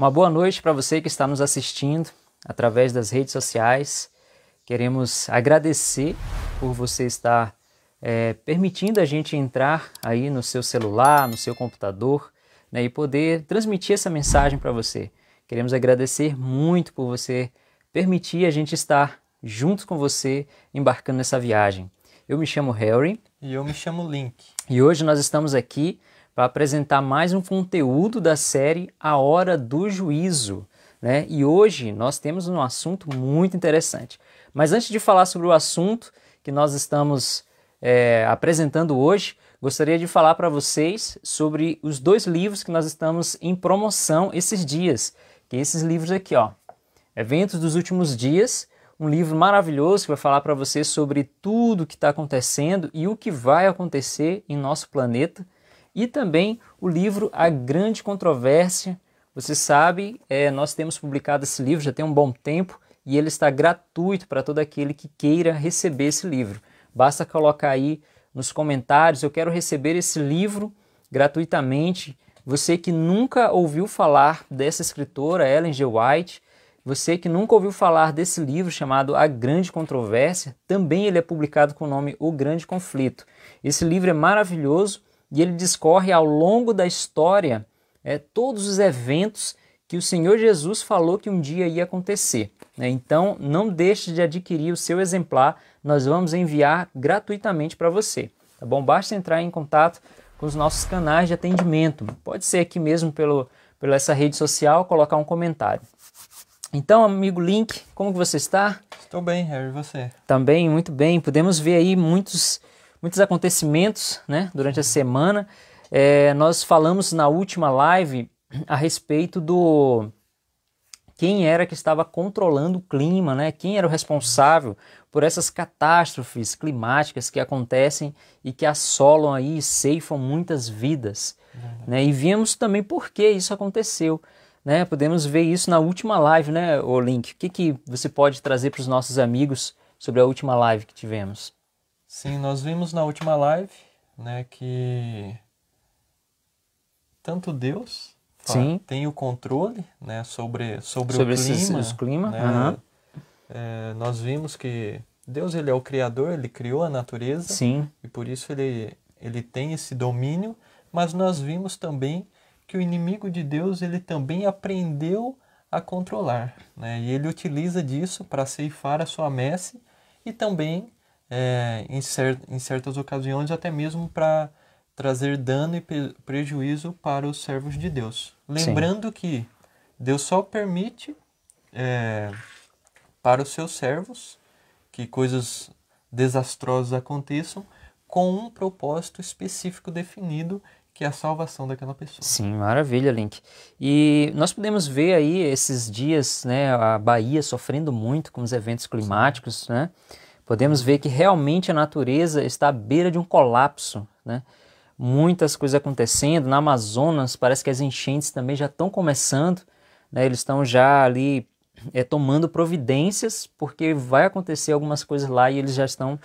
Uma boa noite para você que está nos assistindo através das redes sociais. Queremos agradecer por você estar é, permitindo a gente entrar aí no seu celular, no seu computador né, e poder transmitir essa mensagem para você. Queremos agradecer muito por você permitir a gente estar juntos com você embarcando nessa viagem. Eu me chamo Harry. E eu me chamo Link. E hoje nós estamos aqui para apresentar mais um conteúdo da série A Hora do Juízo. Né? E hoje nós temos um assunto muito interessante. Mas antes de falar sobre o assunto que nós estamos é, apresentando hoje, gostaria de falar para vocês sobre os dois livros que nós estamos em promoção esses dias. Que é esses livros aqui, ó. Eventos dos Últimos Dias, um livro maravilhoso que vai falar para vocês sobre tudo que está acontecendo e o que vai acontecer em nosso planeta e também o livro A Grande Controvérsia. Você sabe, é, nós temos publicado esse livro já tem um bom tempo e ele está gratuito para todo aquele que queira receber esse livro. Basta colocar aí nos comentários: eu quero receber esse livro gratuitamente. Você que nunca ouviu falar dessa escritora, Ellen G. White, você que nunca ouviu falar desse livro chamado A Grande Controvérsia, também ele é publicado com o nome O Grande Conflito. Esse livro é maravilhoso e ele discorre ao longo da história é, todos os eventos que o Senhor Jesus falou que um dia ia acontecer. Né? Então, não deixe de adquirir o seu exemplar, nós vamos enviar gratuitamente para você. Tá bom? Basta entrar em contato com os nossos canais de atendimento. Pode ser aqui mesmo pelo, pela essa rede social, colocar um comentário. Então, amigo Link, como que você está? Estou bem, Harry, e você? Também, muito bem. Podemos ver aí muitos muitos acontecimentos né, durante a semana. É, nós falamos na última live a respeito do quem era que estava controlando o clima, né? Quem era o responsável por essas catástrofes climáticas que acontecem e que assolam aí e ceifam muitas vidas, né? E vimos também por que isso aconteceu, né? Podemos ver isso na última live, né, o Link? O que, que você pode trazer para os nossos amigos sobre a última live que tivemos? Sim, nós vimos na última live, né, que tanto Deus fala, tem o controle, né, sobre sobre, sobre o clima, Sobre clima, né? Uhum. É, nós vimos que Deus ele é o criador, ele criou a natureza, Sim. e por isso ele ele tem esse domínio, mas nós vimos também que o inimigo de Deus ele também aprendeu a controlar, né? E ele utiliza disso para ceifar a sua messe e também é, em, cer em certas ocasiões, até mesmo para trazer dano e prejuízo para os servos de Deus. Lembrando Sim. que Deus só permite é, para os seus servos que coisas desastrosas aconteçam com um propósito específico definido que é a salvação daquela pessoa. Sim, maravilha, Link. E nós podemos ver aí esses dias, né, a Bahia sofrendo muito com os eventos climáticos, né? podemos ver que realmente a natureza está à beira de um colapso. Né? Muitas coisas acontecendo. Na Amazonas, parece que as enchentes também já estão começando. Né? Eles estão já ali é, tomando providências, porque vai acontecer algumas coisas lá e eles já estão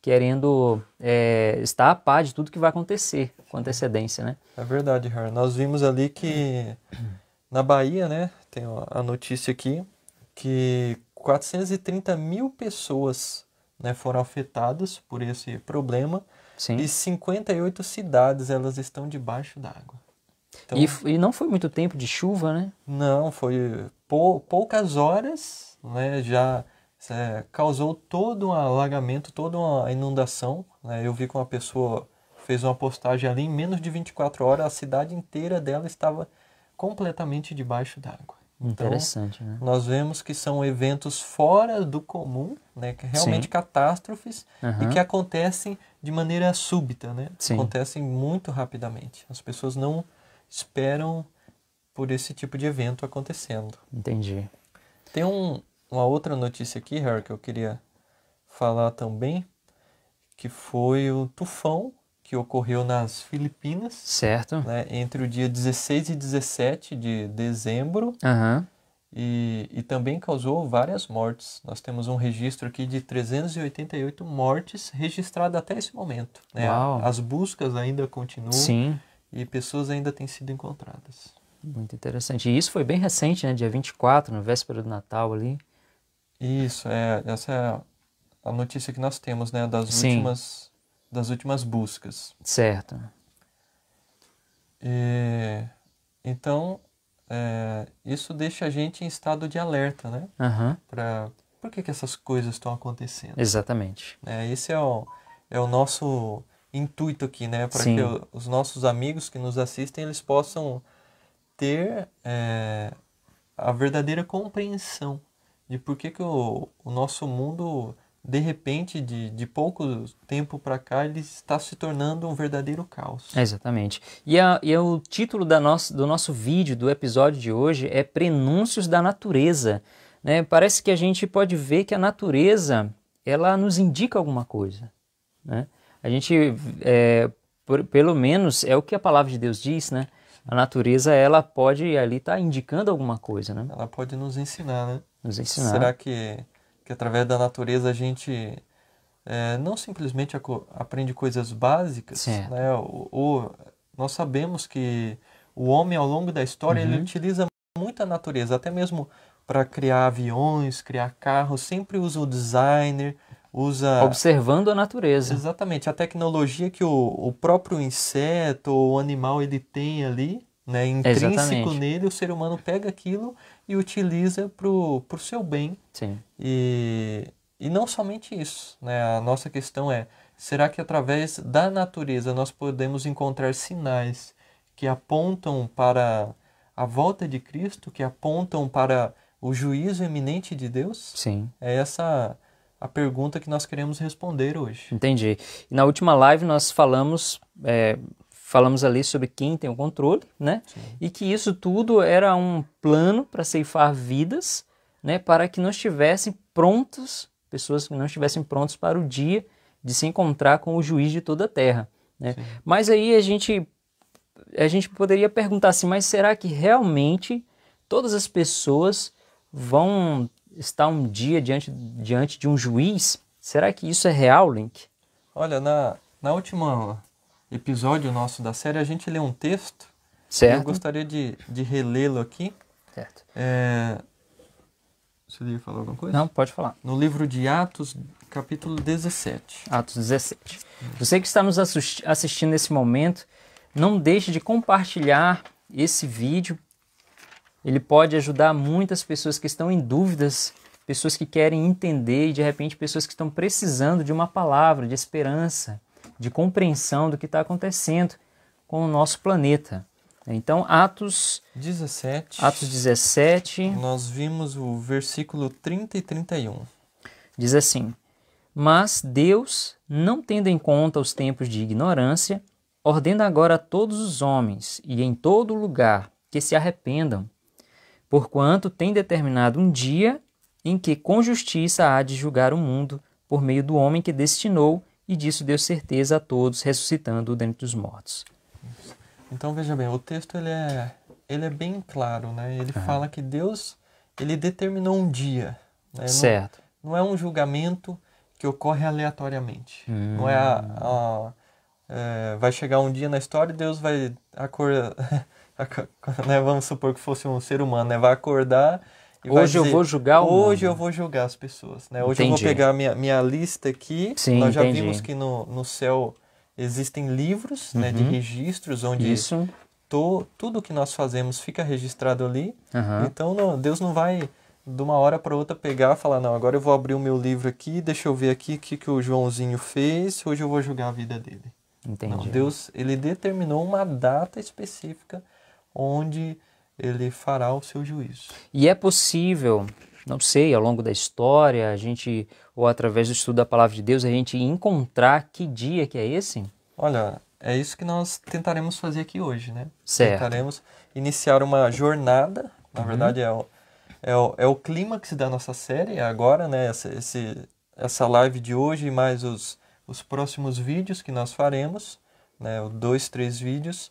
querendo é, estar a par de tudo que vai acontecer com antecedência, né? É verdade, Har. Nós vimos ali que na Bahia, né, tem a notícia aqui, que 430 mil pessoas né, foram afetadas por esse problema. Sim. E 58 cidades elas estão debaixo d'água. Então, e, e, não foi muito tempo de chuva, né? Não, foi pou, poucas horas, né? Já é, causou todo um alagamento, toda uma inundação. Né? Eu vi que uma pessoa fez uma postagem ali, em menos de 24 horas, a cidade inteira dela estava completamente debaixo d'água. Então, Interessante, né? Nós vemos que são eventos fora do comum, né? Que realmente Sim. catástrofes uhum. e que acontecem de maneira súbita, né? Sim. Acontecem muito rapidamente. As pessoas não esperam por esse tipo de evento acontecendo. Entendi. Tem um, uma outra notícia aqui, Harry, que eu queria falar também, que foi o tufão que ocorreu nas Filipinas. Certo. Né, entre o dia 16 e 17 de dezembro. Uhum. E, e também causou várias mortes. Nós temos um registro aqui de 388 mortes registradas até esse momento. Né? Uau. As buscas ainda continuam. Sim. E pessoas ainda têm sido encontradas. Muito interessante. E isso foi bem recente, né? Dia 24, na véspera do Natal ali. Isso, é, essa é a notícia que nós temos, né? Das Sim. últimas das últimas buscas. Certo. E, é, então, é, isso deixa a gente em estado de alerta, né? Uhum. Pra, por que, que essas coisas estão acontecendo? Exatamente. É, esse é o, é o nosso intuito aqui, né? Para que os nossos amigos que nos assistem, eles possam ter é, a verdadeira compreensão de por que, que o, o nosso mundo de repente, de, de pouco tempo para cá, ele está se tornando um verdadeiro caos. Exatamente. E, a, e é o título da nossa, do nosso vídeo, do episódio de hoje, é Prenúncios da Natureza. Né? Parece que a gente pode ver que a natureza ela nos indica alguma coisa. Né? A gente, é, por, pelo menos, é o que a palavra de Deus diz, né? A natureza, ela pode ali estar tá indicando alguma coisa, né? Ela pode nos ensinar, né? Nos ensinar. Será que que através da natureza a gente é, não simplesmente aprende coisas básicas, né? ou, nós sabemos que o homem ao longo da história uhum. ele utiliza muita natureza, até mesmo para criar aviões, criar carros, sempre usa o designer, usa... Observando a natureza. Exatamente, a tecnologia que o, o próprio inseto ou animal ele tem ali, né, intrínseco Exatamente. nele, o ser humano pega aquilo e utiliza para o seu bem. Sim. E, e não somente isso, né? A nossa questão é, será que através da natureza nós podemos encontrar sinais que apontam para a volta de Cristo, que apontam para o juízo eminente de Deus? Sim. É essa a pergunta que nós queremos responder hoje. Entendi. E na última live nós falamos, é, Falamos ali sobre quem tem o controle, né? Sim. E que isso tudo era um plano para ceifar vidas, né? Para que não estivessem prontas, pessoas que não estivessem prontas para o dia de se encontrar com o juiz de toda a terra. Né? Sim. Mas aí a gente, a gente poderia perguntar assim, mas será que realmente todas as pessoas vão estar um dia diante, diante de um juiz? Será que isso é real, Link? Olha, na, na última episódio nosso da série, a gente lê um texto. Certo. Eu gostaria de, de relê-lo aqui. Certo. É... Você ia falar alguma coisa? Não, pode falar. No livro de Atos, capítulo 17. Atos 17. Você que está nos assistindo nesse momento, não deixe de compartilhar esse vídeo. Ele pode ajudar muitas pessoas que estão em dúvidas, pessoas que querem entender e de repente pessoas que estão precisando de uma palavra de esperança de compreensão do que está acontecendo com o nosso planeta. Então, Atos 17. Atos 17. Nós vimos o versículo 30 e 31. Diz assim: Mas Deus, não tendo em conta os tempos de ignorância, ordena agora a todos os homens e em todo lugar que se arrependam, porquanto tem determinado um dia em que com justiça há de julgar o mundo por meio do homem que destinou e disso deu certeza a todos, ressuscitando dentre os mortos. Então veja bem, o texto ele é, ele é bem claro, né? Ele uhum. fala que Deus ele determinou um dia, né? certo? Não, não, é um julgamento que ocorre aleatoriamente, hum. não é a, a é, vai chegar um dia na história e Deus vai acordar, né? vamos supor que fosse um ser humano, né? vai acordar hoje dizer, eu vou julgar o Hoje mundo. eu vou julgar as pessoas, né? Hoje entendi. eu vou pegar minha, minha lista aqui. Sim, Nós já entendi. vimos que no, no céu existem livros uhum. né, de uhum. registros onde Isso. tudo que nós fazemos fica registrado ali. Uhum. Então não, Deus não vai de uma hora para outra pegar e falar, não, agora eu vou abrir o meu livro aqui, deixa eu ver aqui o que, que o Joãozinho fez, hoje eu vou julgar a vida dele. Entendi. Não, Deus, ele determinou uma data específica onde ele fará o seu juízo. E é possível, não sei, ao longo da história, a gente ou através do estudo da palavra de Deus, a gente encontrar que dia que é esse? Olha, é isso que nós tentaremos fazer aqui hoje, né? Certo. Tentaremos iniciar uma jornada, na uhum. verdade é o, é o, é o clímax da nossa série é agora, né? Essa, esse, essa live de hoje e mais os, os próximos vídeos que nós faremos, né? O dois, três vídeos,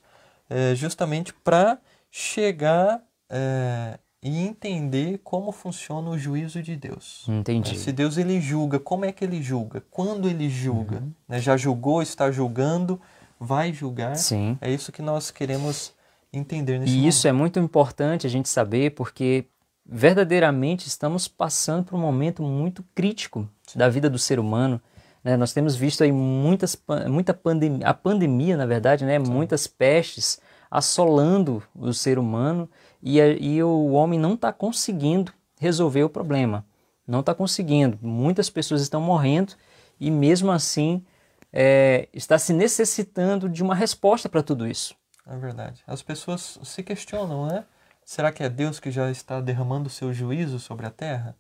é, justamente para chegar é, e entender como funciona o juízo de Deus. Entendi. Se Deus ele julga, como é que ele julga? Quando ele julga? Uhum. Né? Já julgou, está julgando, vai julgar? Sim. É isso que nós queremos entender nesse E momento. isso é muito importante a gente saber porque verdadeiramente estamos passando por um momento muito crítico Sim. da vida do ser humano. Né? Nós temos visto aí muitas, muita pandemia, a pandemia, na verdade, né? muitas pestes, assolando o ser humano e, e o homem não está conseguindo resolver o problema. Não está conseguindo. Muitas pessoas estão morrendo e, mesmo assim, é, está se necessitando de uma resposta para tudo isso. É verdade. As pessoas se questionam, né? Será que é Deus que já está derramando o seu juízo sobre a terra?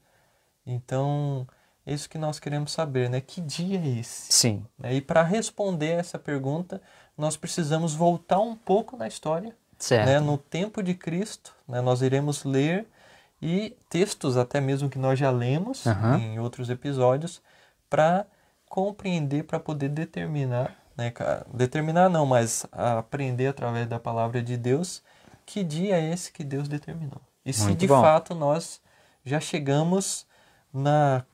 Então, é isso que nós queremos saber, né? Que dia é esse? Sim. Né? E para responder essa pergunta, nós precisamos voltar um pouco na história. Né? No tempo de Cristo, né? nós iremos ler e textos até mesmo que nós já lemos uhum. em outros episódios para compreender, para poder determinar, né? determinar não, mas aprender através da palavra de Deus que dia é esse que Deus determinou. E Muito se de bom. fato nós já chegamos na,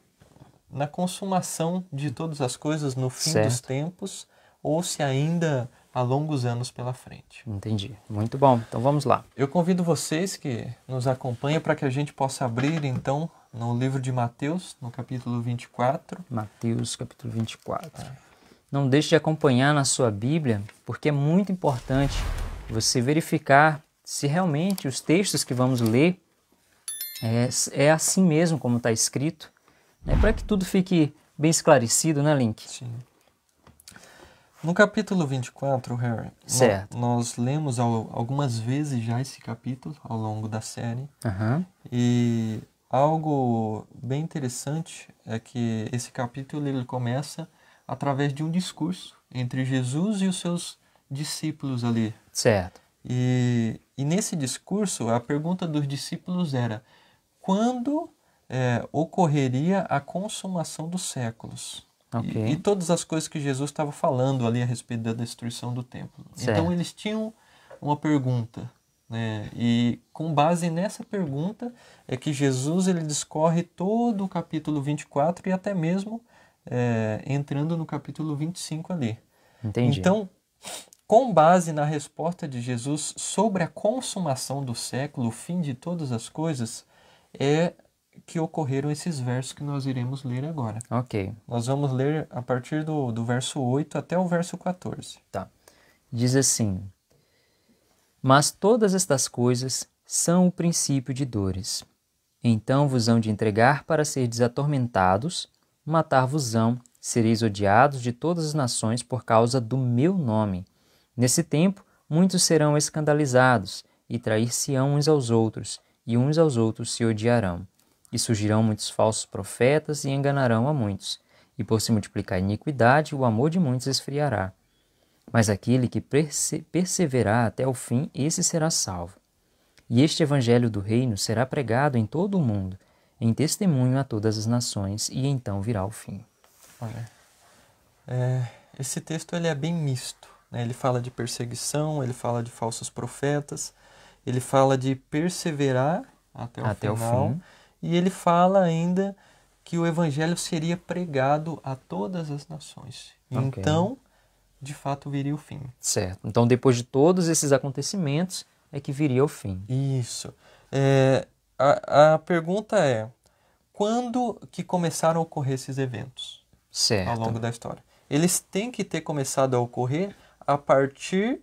na consumação de todas as coisas no fim certo. dos tempos, ou se ainda há longos anos pela frente. Entendi. Muito bom. Então vamos lá. Eu convido vocês que nos acompanham para que a gente possa abrir então no livro de Mateus, no capítulo 24. Mateus, capítulo 24. Ah. É. Não deixe de acompanhar na sua Bíblia, porque é muito importante você verificar se realmente os textos que vamos ler é, é assim mesmo como está escrito, né? para que tudo fique bem esclarecido, né, Link? Sim. No capítulo 24, Harry, certo. nós lemos ao, algumas vezes já esse capítulo ao longo da série. Uhum. E algo bem interessante é que esse capítulo ele começa através de um discurso entre Jesus e os seus discípulos ali. Certo. E, e nesse discurso, a pergunta dos discípulos era: quando é, ocorreria a consumação dos séculos? Okay. E, e, todas as coisas que Jesus estava falando ali a respeito da destruição do templo. Certo. Então eles tinham uma pergunta, né? E com base nessa pergunta é que Jesus ele discorre todo o capítulo 24 e até mesmo é, entrando no capítulo 25 ali. Entendi. Então, com base na resposta de Jesus sobre a consumação do século, o fim de todas as coisas, é que ocorreram esses versos que nós iremos ler agora. Ok. Nós vamos ler a partir do, do verso 8 até o verso 14. Tá. Diz assim: Mas todas estas coisas são o princípio de dores. Então vos hão de entregar para serdes atormentados, matar-vos-ão, sereis odiados de todas as nações por causa do meu nome. Nesse tempo, muitos serão escandalizados, e trair-se-ão uns aos outros, e uns aos outros se odiarão. E surgirão muitos falsos profetas e enganarão a muitos. E por se multiplicar a iniquidade, o amor de muitos esfriará. Mas aquele que perseverar até o fim, esse será salvo. E este evangelho do reino será pregado em todo o mundo, em testemunho a todas as nações, e então virá o fim. Olha, é, esse texto ele é bem misto. Né? Ele fala de perseguição, ele fala de falsos profetas, ele fala de perseverar até o até final. O fim. E ele fala ainda que o evangelho seria pregado a todas as nações. Okay. Então, de fato, viria o fim. Certo. Então, depois de todos esses acontecimentos, é que viria o fim. Isso. É, a, a pergunta é: quando que começaram a ocorrer esses eventos? Certo. Ao longo da história. Eles têm que ter começado a ocorrer a partir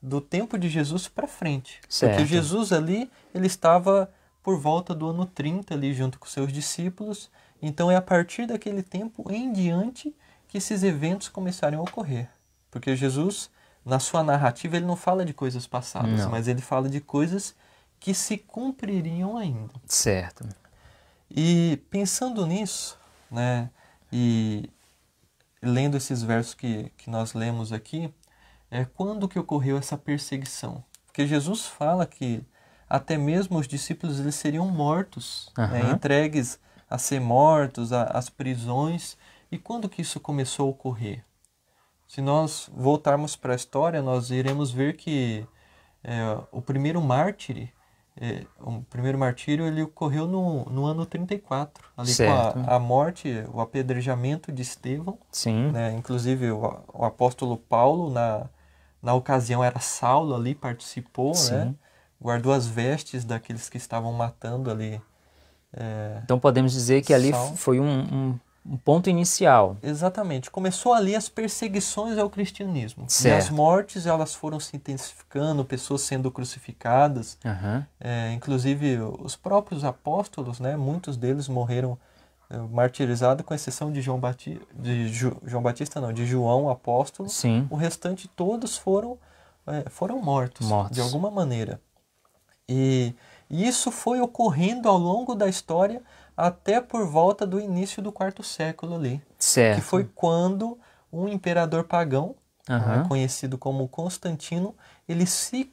do tempo de Jesus para frente. Certo. Porque Jesus ali, ele estava por volta do ano 30 ali junto com seus discípulos. Então é a partir daquele tempo em diante que esses eventos começaram a ocorrer, porque Jesus na sua narrativa ele não fala de coisas passadas, não. mas ele fala de coisas que se cumpririam ainda. Certo. E pensando nisso, né, e lendo esses versos que, que nós lemos aqui, é quando que ocorreu essa perseguição? Porque Jesus fala que até mesmo os discípulos eles seriam mortos, uhum. né, entregues a ser mortos, às prisões. E quando que isso começou a ocorrer? Se nós voltarmos para a história, nós iremos ver que é, o primeiro mártir, é, o primeiro martírio, ele ocorreu no, no ano 34, ali certo. com a, a, morte, o apedrejamento de Estevão. Sim. Né, inclusive o, o apóstolo Paulo na na ocasião era Saulo ali participou, né? Sim. né? guardou as vestes daqueles que estavam matando ali. É, então podemos dizer que ali Saul. foi um, um, um, ponto inicial. Exatamente. Começou ali as perseguições ao cristianismo. Certo. E as mortes elas foram se intensificando, pessoas sendo crucificadas. Uhum. É, inclusive os próprios apóstolos, né, muitos deles morreram é, martirizados, com exceção de João Batista, de Ju, João Batista não, de João apóstolo. Sim. O restante todos foram é, foram mortos, mortos de alguma maneira. E isso foi ocorrendo ao longo da história até por volta do início do quarto século ali. Certo. Que foi quando um imperador pagão, uhum. né, conhecido como Constantino, ele se.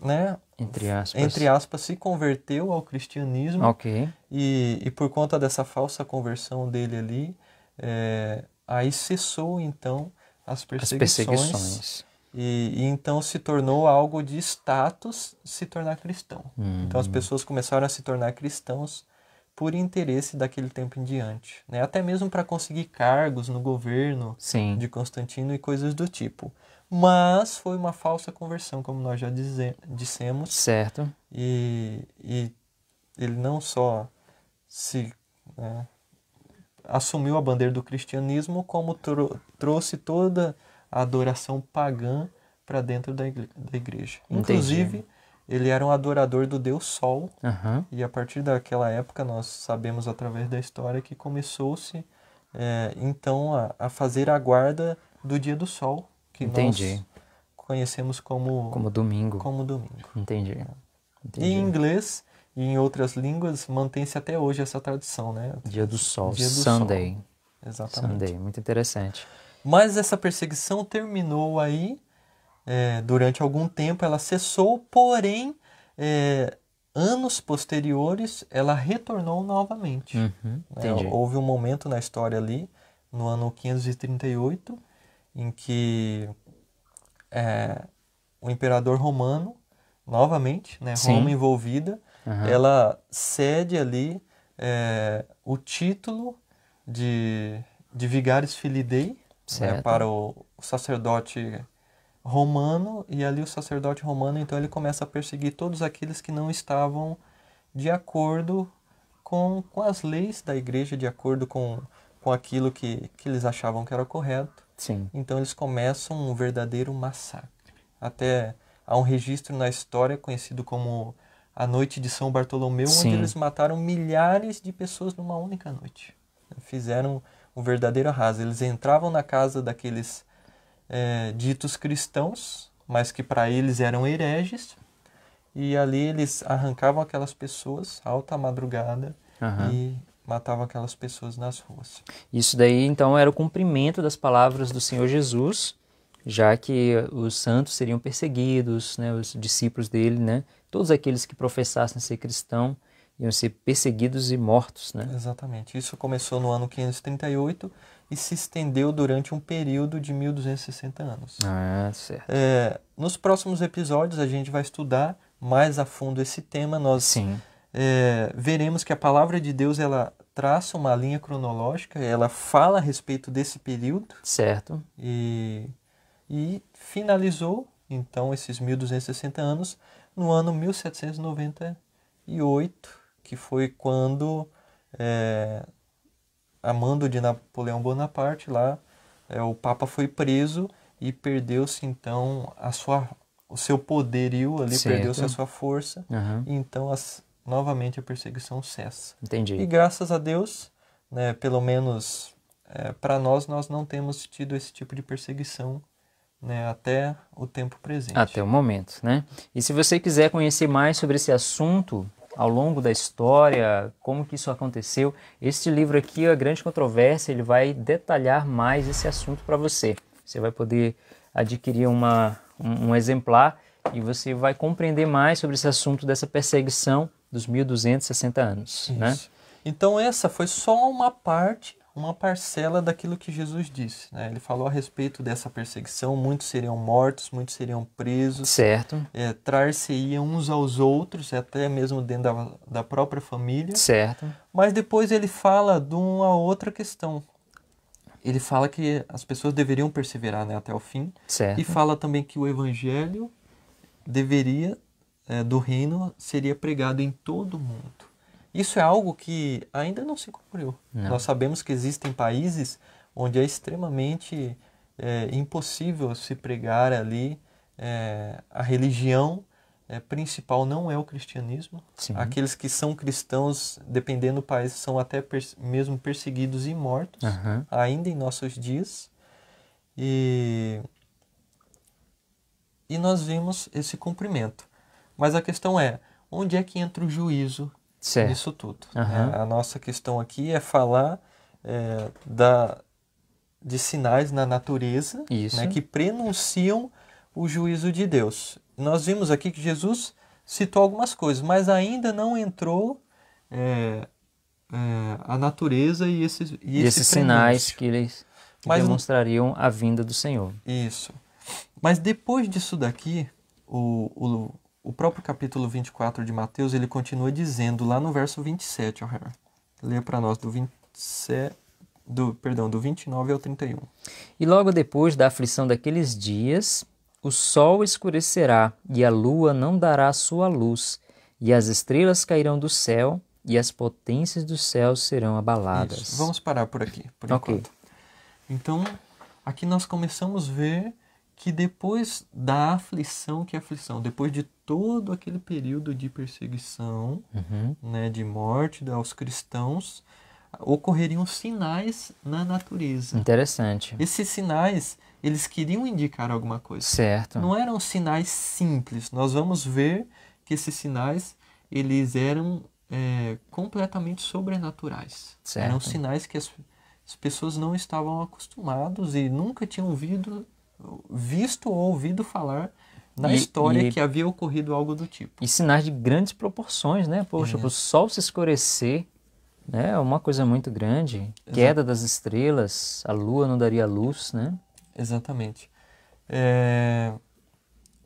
Né, entre aspas. Entre aspas, se converteu ao cristianismo. Ok. E, e por conta dessa falsa conversão dele ali, é, aí cessou então as perseguições, as perseguições. E, e, então se tornou algo de status se tornar cristão. Uhum. Então as pessoas começaram a se tornar cristãos por interesse daquele tempo em diante, né? Até mesmo para conseguir cargos no governo Sim. de Constantino e coisas do tipo. Mas foi uma falsa conversão, como nós já dissemos. Certo. E, e ele não só se né, assumiu a bandeira do cristianismo, como tro trouxe toda a adoração pagã para dentro da, igreja. Entendi. Inclusive, ele era um adorador do deus Sol, uhum. e a partir daquela época nós sabemos através da história que começou-se é, então a, a, fazer a guarda do dia do Sol, que Entendi. nós conhecemos como, como domingo. Como domingo. Entendi. Entendi. E em inglês e em outras línguas mantém-se até hoje essa tradição, né? Dia do Sol, dia do Sunday. Sol. Exatamente. Sunday, muito interessante. Mas essa perseguição terminou aí, é, durante algum tempo ela cessou, porém, é, anos posteriores, ela retornou novamente. Uhum, é, houve um momento na história ali, no ano 538, em que é, o imperador romano, novamente, né, Roma envolvida, uhum. ela cede ali é, o título de, de Vigares Filidei, né, para o sacerdote romano e ali o sacerdote romano então ele começa a perseguir todos aqueles que não estavam de acordo com, com as leis da igreja, de acordo com, com aquilo que, que eles achavam que era correto. Sim. Então eles começam um verdadeiro massacre. Até há um registro na história conhecido como a Noite de São Bartolomeu, Sim. onde eles mataram milhares de pessoas numa única noite. Fizeram o verdadeiro arraso. Eles entravam na casa daqueles é, ditos cristãos, mas que para eles eram hereges, e ali eles arrancavam aquelas pessoas alta madrugada uhum. e matavam aquelas pessoas nas ruas. Isso daí então era o cumprimento das palavras do Senhor Jesus, já que os santos seriam perseguidos, né, os discípulos dele, né, todos aqueles que professassem ser cristão iam ser perseguidos e mortos, né? Exatamente. Isso começou no ano 538 e se estendeu durante um período de 1260 anos. Ah, certo. É, nos próximos episódios a gente vai estudar mais a fundo esse tema. Nós é, veremos que a palavra de Deus ela traça uma linha cronológica, ela fala a respeito desse período. Certo. E, e finalizou então esses 1260 anos no ano 1798 que foi quando, é, eh, a mando de Napoleão Bonaparte, lá, é, o Papa foi preso e perdeu-se então a sua, o seu poderio ali, perdeu-se a sua força, uhum. e então as, novamente a perseguição cessa. Entendi. E graças a Deus, né, pelo menos é, eh, para nós, nós não temos tido esse tipo de perseguição né, até o tempo presente. Até o momento, né? E se você quiser conhecer mais sobre esse assunto, ao longo da história, como que isso aconteceu. Este livro aqui, A Grande Controvérsia, ele vai detalhar mais esse assunto para você. Você vai poder adquirir uma, um, um exemplar e você vai compreender mais sobre esse assunto dessa perseguição dos 1260 anos. Né? Isso. Né? Então essa foi só uma parte uma parcela daquilo que Jesus disse. Né? Ele falou a respeito dessa perseguição: muitos seriam mortos, muitos seriam presos. Certo. É, Trar-se-iam uns aos outros, até mesmo dentro da, da própria família. Certo. Mas depois ele fala de uma outra questão. Ele fala que as pessoas deveriam perseverar né, até o fim. Certo. E fala também que o evangelho deveria, é, do reino, seria pregado em todo o mundo. Isso é algo que ainda não se cumpriu. Não. Nós sabemos que existem países onde é extremamente é, impossível se pregar ali é, a religião é, principal não é o cristianismo. Sim. Aqueles que são cristãos, dependendo do país, são até mesmo perseguidos e mortos, uhum. ainda em nossos dias. E, e nós vimos esse cumprimento. Mas a questão é: onde é que entra o juízo certo. nisso tudo. Uhum. Né? A nossa questão aqui é falar é, da, de sinais na natureza né, que prenunciam o juízo de Deus. Nós vimos aqui que Jesus citou algumas coisas, mas ainda não entrou é, é, a natureza e esses, e e esses sinais que eles mas, demonstrariam a vinda do Senhor. Isso. Mas depois disso daqui, o, o, o próprio capítulo 24 de Mateus, ele continua dizendo lá no verso 27, O'Hare. Leia para nós do 27 do, perdão, do 29 ao 31. E logo depois da aflição daqueles dias, o sol escurecerá e a lua não dará sua luz, e as estrelas cairão do céu e as potências do céu serão abaladas. Isso. Vamos parar por aqui, por okay. enquanto. Então, aqui nós começamos a ver que depois da aflição, que é aflição, depois de todo aquele período de perseguição, uhum. né, de morte aos cristãos, ocorreriam sinais na natureza. Interessante. Esses sinais, eles queriam indicar alguma coisa. Certo. Não eram sinais simples. Nós vamos ver que esses sinais, eles eram é, completamente sobrenaturais. Certo. Eram sinais que as, as pessoas não estavam acostumadas e nunca tinham ouvido, visto ou ouvido falar na e, história e, que havia ocorrido algo do tipo. E sinais de grandes proporções, né? Poxa, é. o sol se escurecer, né? É uma coisa muito grande. Exato. Queda das estrelas, a lua não daria luz, né? Exatamente. É...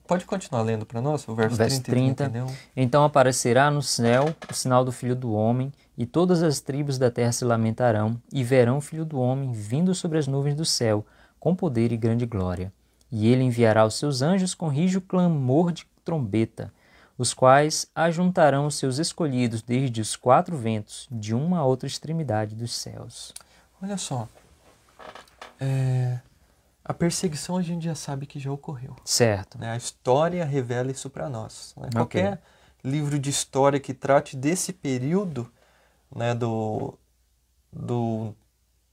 Pode continuar lendo para nós o verso, verso 30. 30. Então aparecerá no céu o sinal do Filho do Homem, e todas as tribos da terra se lamentarão, e verão o Filho do Homem vindo sobre as nuvens do céu, com poder e grande glória. E ele enviará os seus anjos com rijo clamor de trombeta, os quais ajuntarão os seus escolhidos desde os quatro ventos, de uma a outra extremidade dos céus. Olha só, é, a perseguição a gente já sabe que já ocorreu. Certo. Né? A história revela isso para nós. Né? Okay. Qualquer livro de história que trate desse período né, do, do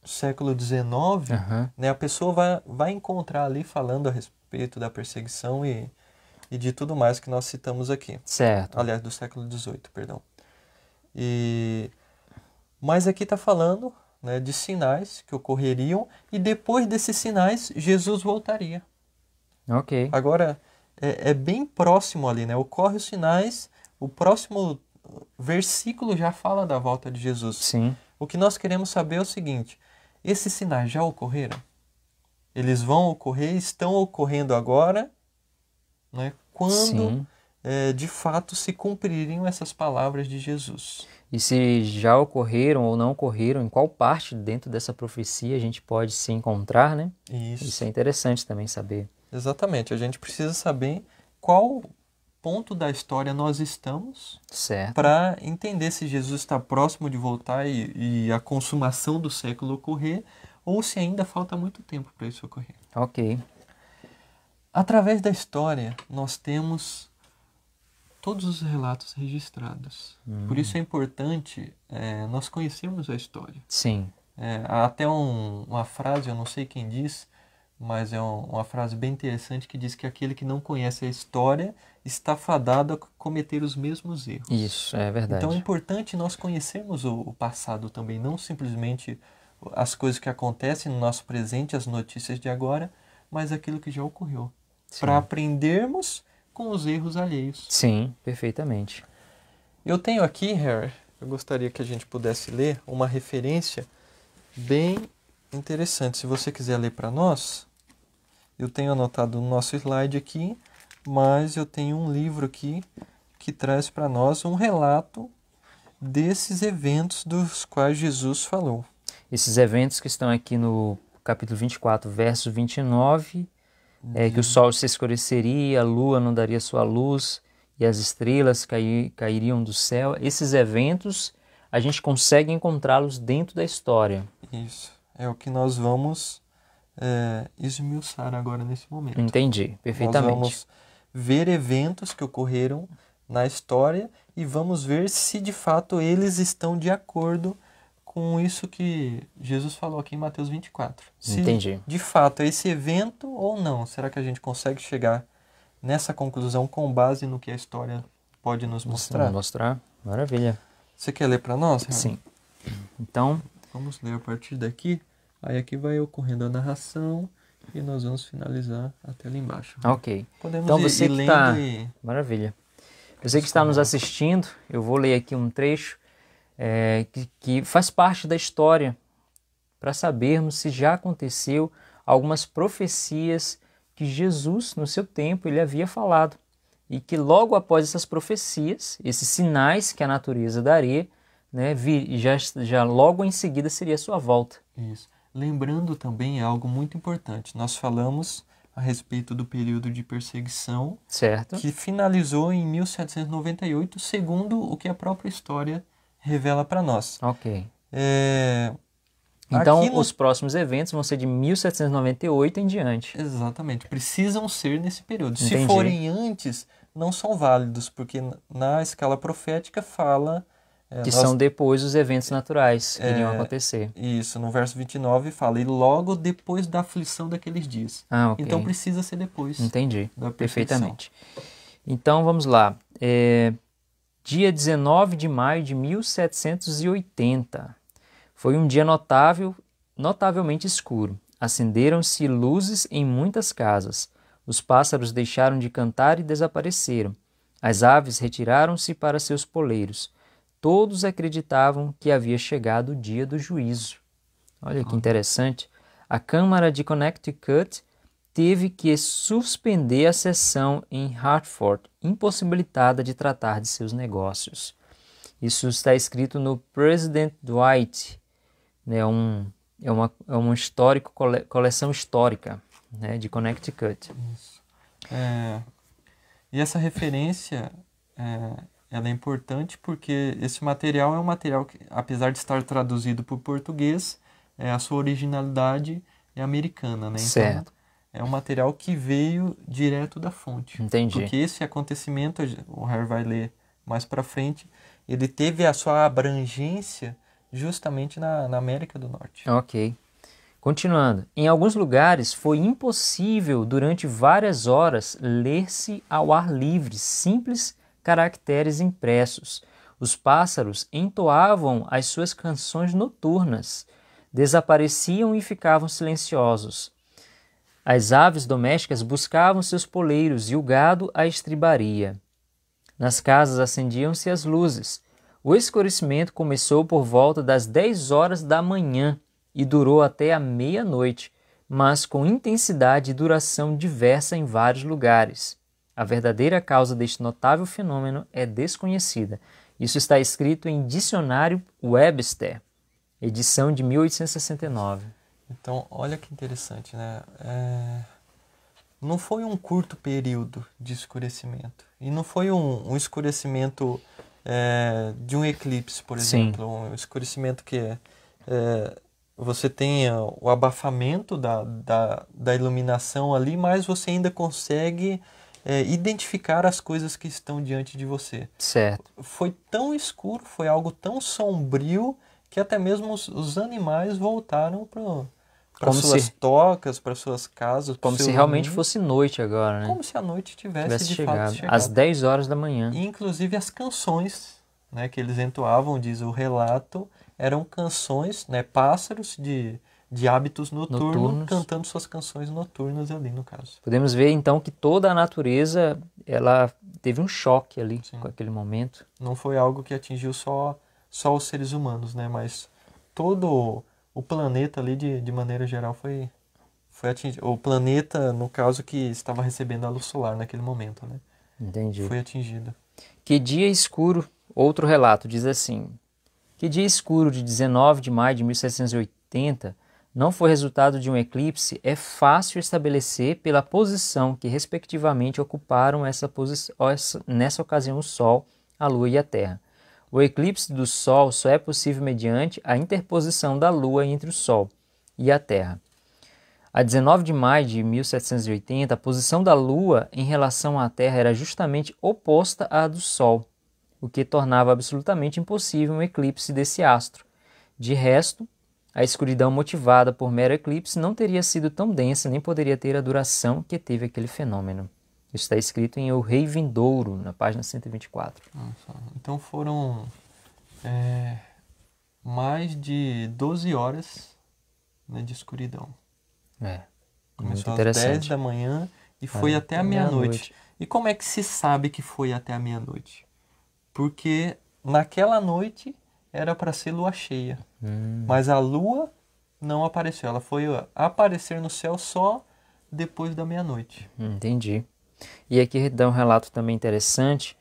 século XIX, uhum. né, a pessoa vai, vai encontrar ali falando a respeito da perseguição e, e de tudo mais que nós citamos aqui. Certo. Aliás, do século XVIII, perdão. E, mas aqui está falando né, de sinais que ocorreriam e depois desses sinais Jesus voltaria. Ok. Agora, é, é bem próximo ali, né? Ocorre os sinais, o próximo versículo já fala da volta de Jesus. Sim. O que nós queremos saber é o seguinte: esses sinais já ocorreram? Eles vão ocorrer, estão ocorrendo agora, né? quando é, de fato se cumpririam essas palavras de Jesus. E se já ocorreram ou não ocorreram, em qual parte dentro dessa profecia a gente pode se encontrar, né? Isso, Isso é interessante também saber. Exatamente, a gente precisa saber qual ponto da história nós estamos para entender se Jesus está próximo de voltar e, e, a consumação do século ocorrer ou se ainda falta muito tempo para isso ocorrer. Ok. Através da história, nós temos todos os relatos registrados. Hum. Por isso é importante é, nós conhecermos a história. Sim. É, há até um, uma frase, eu não sei quem diz, mas é um, uma frase bem interessante que diz que aquele que não conhece a história está fadado a cometer os mesmos erros. Isso, é verdade. Então é importante nós conhecermos o, o passado também, não simplesmente as coisas que acontecem no nosso presente, as notícias de agora, mas aquilo que já ocorreu. Para aprendermos com os erros alheios. Sim, perfeitamente. Eu tenho aqui, Harry, eu gostaria que a gente pudesse ler uma referência bem interessante. Se você quiser ler para nós, eu tenho anotado no nosso slide aqui mas eu tenho um livro aqui que traz para nós um relato desses eventos dos quais Jesus falou. Esses eventos que estão aqui no capítulo 24, verso 29, é que o uhum. sol se escureceria, a lua não daria sua luz e as estrelas cair, cairiam do céu. Esses eventos a gente consegue encontrá-los dentro da história. Isso. É o que nós vamos é, esmiuçar agora nesse momento. Entendi, perfeitamente. Nós vamos ver eventos que ocorreram na história e vamos ver se de fato eles estão de acordo com isso que Jesus falou aqui em Mateus 24. Se Entendi. De fato é esse evento ou não? Será que a gente consegue chegar nessa conclusão com base no que a história pode nos mostrar? Nos mostrar, maravilha. Você quer ler para nós? Sim. Então. Vamos ler a partir daqui. Aí aqui vai ocorrendo a narração e nós vamos finalizar a tela embaixo. Ok. Podemos então ir, você ir que está... E... Maravilha. Você que está nos assistindo, eu vou ler aqui um trecho é, que, que faz parte da história para sabermos se já aconteceu algumas profecias que Jesus, no seu tempo, ele havia falado e que logo após essas profecias, esses sinais que a natureza daria, né, já, já logo em seguida seria a sua volta. Isso. Lembrando também algo muito importante. Nós falamos a respeito do período de perseguição, certo. que finalizou em 1798, segundo o que a própria história revela para nós. Ok. É... Então, no... os próximos eventos vão ser de 1798 em diante. Exatamente. Precisam ser nesse período. Entendi. Se forem antes, não são válidos, porque na escala profética fala é, que nós... são depois os eventos naturais que é, iriam acontecer. Isso, no verso 29 fala, e logo depois da aflição daqueles dias. Ah, okay. Então precisa ser depois. Entendi, perfeitamente. Então vamos lá. É, dia 19 de maio de 1780. Foi um dia notável, notavelmente escuro. Acenderam-se luzes em muitas casas. Os pássaros deixaram de cantar e desapareceram. As aves retiraram-se para seus poleiros todos acreditavam que havia chegado o dia do juízo. Olha que ah. interessante. A Câmara de Connecticut teve que suspender a sessão em Hartford, impossibilitada de tratar de seus negócios. Isso está escrito no President Dwight, né, um, é uma, é uma histórico, cole, coleção histórica né, de Connecticut. É, e essa referência é, ela é importante porque esse material é um material que, apesar de estar traduzido para o português, é, a sua originalidade é americana, né? Então, certo. É um material que veio direto da fonte. Entendi. Porque esse acontecimento, o Harry vai ler mais para frente, ele teve a sua abrangência justamente na, na América do Norte. Ok. Continuando, em alguns lugares foi impossível durante várias horas ler-se ao ar livre, simples caracteres impressos. Os pássaros entoavam as suas canções noturnas, desapareciam e ficavam silenciosos. As aves domésticas buscavam seus poleiros e o gado a estribaria. Nas casas acendiam-se as luzes. O escurecimento começou por volta das 10 horas da manhã e durou até a meia-noite, mas com intensidade e duração diversa em vários lugares. A verdadeira causa deste notável fenômeno é desconhecida. Isso está escrito em Dicionário Webster, edição de 1869. Então, olha que interessante, né? É... Não foi um curto período de escurecimento. E não foi um, um escurecimento é, de um eclipse, por exemplo. Sim. Um escurecimento que é, é você tem o abafamento da, da, da iluminação ali, mas você ainda consegue é, identificar as coisas que estão diante de você. Certo. Foi tão escuro, foi algo tão sombrio que até mesmo os, os animais voltaram para suas se, tocas, para suas casas. Como se realmente mundo. fosse noite agora, né? Como se a noite tivesse, tivesse de chegado, fato chegado. Às 10 horas da manhã. E, inclusive as canções né, que eles entoavam, diz o relato, eram canções, né, pássaros de de hábitos noturno, noturnos, cantando suas canções noturnas ali, no caso. Podemos ver então que toda a natureza ela teve um choque ali Sim. com aquele momento. Não foi algo que atingiu só só os seres humanos, né? Mas todo o planeta ali de, de maneira geral foi foi atingido. O planeta, no caso, que estava recebendo a luz solar naquele momento, né? Entendi. Foi atingido. Que dia escuro. Outro relato diz assim: Que dia escuro de 19 de maio de 1780 não foi resultado de um eclipse, é fácil estabelecer pela posição que respectivamente ocuparam essa posição, nessa ocasião o Sol, a Lua e a Terra. O eclipse do Sol só é possível mediante a interposição da Lua entre o Sol e a Terra. A 19 de maio de 1780, a posição da Lua em relação à Terra era justamente oposta à do Sol, o que tornava absolutamente impossível um eclipse desse astro. De resto, a escuridão motivada por mero eclipse não teria sido tão densa nem poderia ter a duração que teve aquele fenômeno. Isso está escrito em O Rei Vindouro, na página 124. Nossa, então foram é, mais de 12 horas né, de escuridão. É. Começou às 10 da manhã e foi até a é meia-noite. Meia e como é que se sabe que foi até a meia-noite? Porque naquela noite era para ser lua cheia. Hum. Mas a lua não apareceu. Ela foi aparecer no céu só depois da meia-noite. Entendi. E aqui dá um relato também interessante,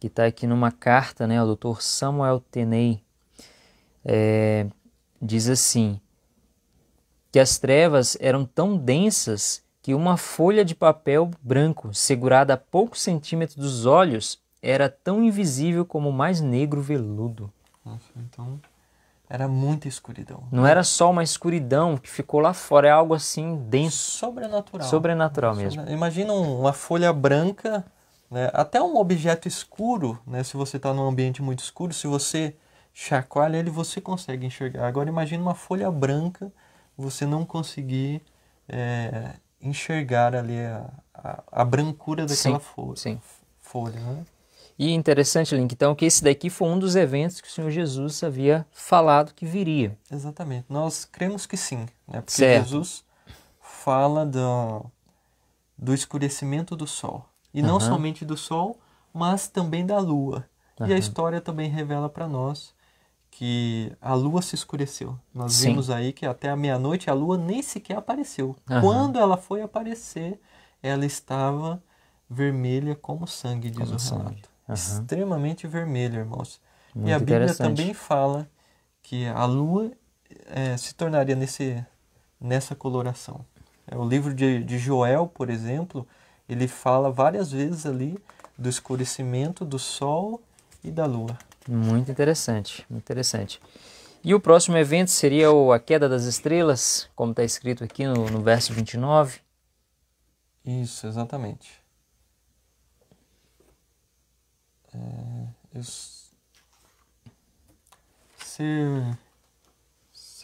que está aqui numa carta, né, o doutor Samuel Tenei. É, diz assim: que as trevas eram tão densas que uma folha de papel branco, segurada a poucos centímetros dos olhos, era tão invisível como o mais negro veludo. Nossa, então era muita escuridão. Né? Não era só uma escuridão que ficou lá fora, é algo assim denso. Sobrenatural. Sobrenatural mesmo. Imagina uma folha branca, né? até um objeto escuro, né? se você está num ambiente muito escuro, se você chacoalha ele, você consegue enxergar. Agora imagina uma folha branca, você não conseguir é, enxergar ali a, a, a brancura daquela sim, folha. Sim. Folha, né? E interessante, Link, então, que esse daqui foi um dos eventos que o Senhor Jesus havia falado que viria. Exatamente. Nós cremos que sim, né? Porque certo. Jesus fala do, do escurecimento do sol. E uhum. não somente do sol, mas também da lua. Uhum. E a história também revela para nós que a lua se escureceu. Nós sim. vimos aí que até a meia-noite a lua nem sequer apareceu. Uhum. Quando ela foi aparecer, ela estava vermelha como sangue, diz como o relato. Sangue uhum. extremamente vermelho, irmãos. Muito e a Bíblia também fala que a lua é, se tornaria nesse, nessa coloração. É, o livro de, de Joel, por exemplo, ele fala várias vezes ali do escurecimento do sol e da lua. Muito interessante, interessante. E o próximo evento seria o, a queda das estrelas, como está escrito aqui no, no verso 29. Isso, exatamente. É, eu, se você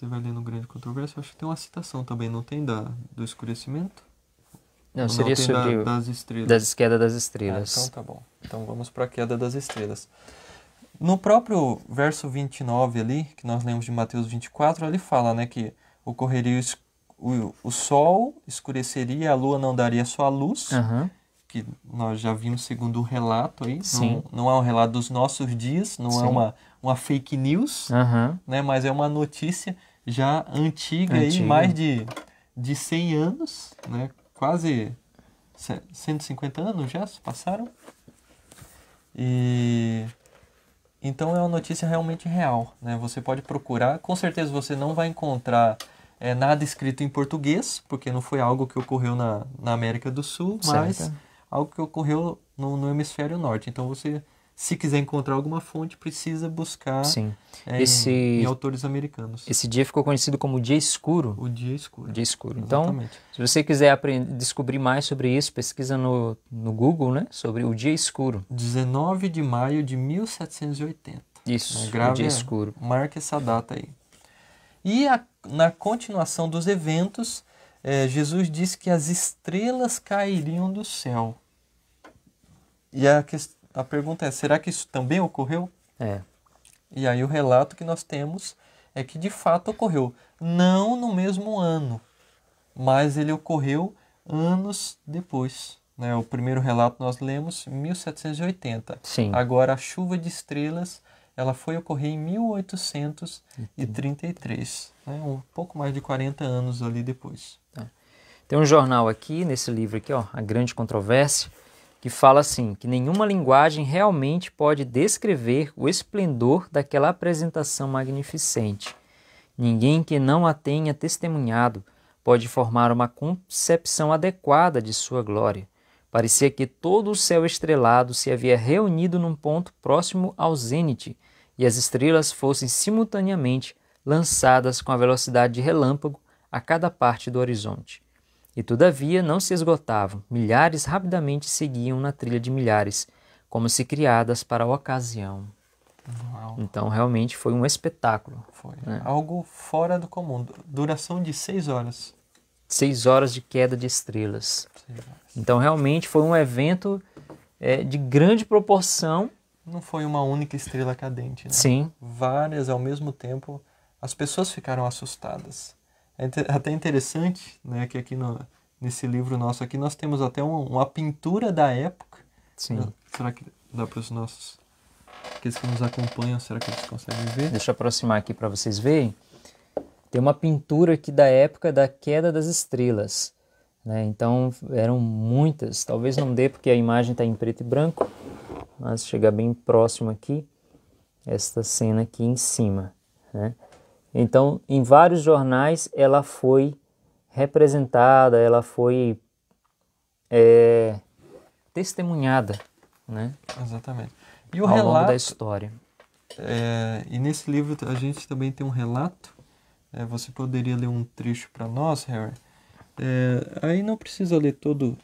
vai ler no Grande Controvérsia, acho que tem uma citação também, não tem? Da, do escurecimento? Não, Ou seria não sobre da, das estrelas. Das queda das ah, estrelas. Ah, então tá bom. Então vamos para a queda das estrelas. No próprio verso 29 ali, que nós lemos de Mateus 24, ele fala né, que ocorreria o, o, o sol, escureceria, a lua não daria sua luz, uhum que nós já vimos segundo o relato aí. Sim. Não, não é um relato dos nossos dias, não é Sim. é uma, uma fake news, uhum. né? Mas é uma notícia já antiga, antiga. aí, mais de, de 100 anos, né? Quase 150 anos já se passaram. E então é uma notícia realmente real, né? Você pode procurar, com certeza você não vai encontrar é, nada escrito em português, porque não foi algo que ocorreu na, na América do Sul, certo. mas algo que ocorreu no, no hemisfério norte. Então você se quiser encontrar alguma fonte, precisa buscar Sim. É, esse, em, em, autores americanos. Esse dia ficou conhecido como o dia escuro. O dia escuro. O dia escuro. Então, Exatamente. Então, se você quiser aprender, descobrir mais sobre isso, pesquisa no, no Google, né? Sobre o dia escuro. 19 de maio de 1780. Isso, né, grave, o dia é, escuro. Marque essa data aí. E a, na continuação dos eventos, é, Jesus disse que as estrelas cairiam do céu. E a, a pergunta é: será que isso também ocorreu? É. E aí o relato que nós temos é que de fato ocorreu, não no mesmo ano, mas ele ocorreu anos depois. Né? O primeiro relato nós lemos 1780. Sim. Agora a chuva de estrelas ela foi ocorrer em 1833, né, um pouco mais de 40 anos ali depois. Tá. Tem um jornal aqui, nesse livro aqui, ó, A Grande Controvérsia, que fala assim, que nenhuma linguagem realmente pode descrever o esplendor daquela apresentação magnificente. Ninguém que não a tenha testemunhado pode formar uma concepção adequada de sua glória. Parecia que todo o céu estrelado se havia reunido num ponto próximo ao zênite, e as estrelas fossem simultaneamente lançadas com a velocidade de relâmpago a cada parte do horizonte. E todavia não se esgotavam, milhares rapidamente seguiam na trilha de milhares, como se criadas para a ocasião. Uau. Então realmente foi um espetáculo. Foi né? algo fora do comum. Duração de seis horas. Seis horas de queda de estrelas. Horas. Então realmente foi um evento é, de grande proporção não foi uma única estrela cadente. Né? Sim. Várias ao mesmo tempo. As pessoas ficaram assustadas. É, é até interessante, né, que aqui no, nesse livro nosso aqui nós temos até uma, uma pintura da época. Sim. Né? Será que dá para os nossos aqueles que nos acompanham, será que eles conseguem ver? Deixa eu aproximar aqui para vocês verem. Tem uma pintura aqui da época da queda das estrelas. Né? Então eram muitas, talvez não dê porque a imagem está em preto e branco, mas chegar bem próximo aqui, esta cena aqui em cima. Né? Então, em vários jornais ela foi representada, ela foi é, testemunhada, né? Exatamente. E o Ao relato da história. É, e nesse livro a gente também tem um relato. É, você poderia ler um trecho para nós, Harry? É, aí não precisa ler todo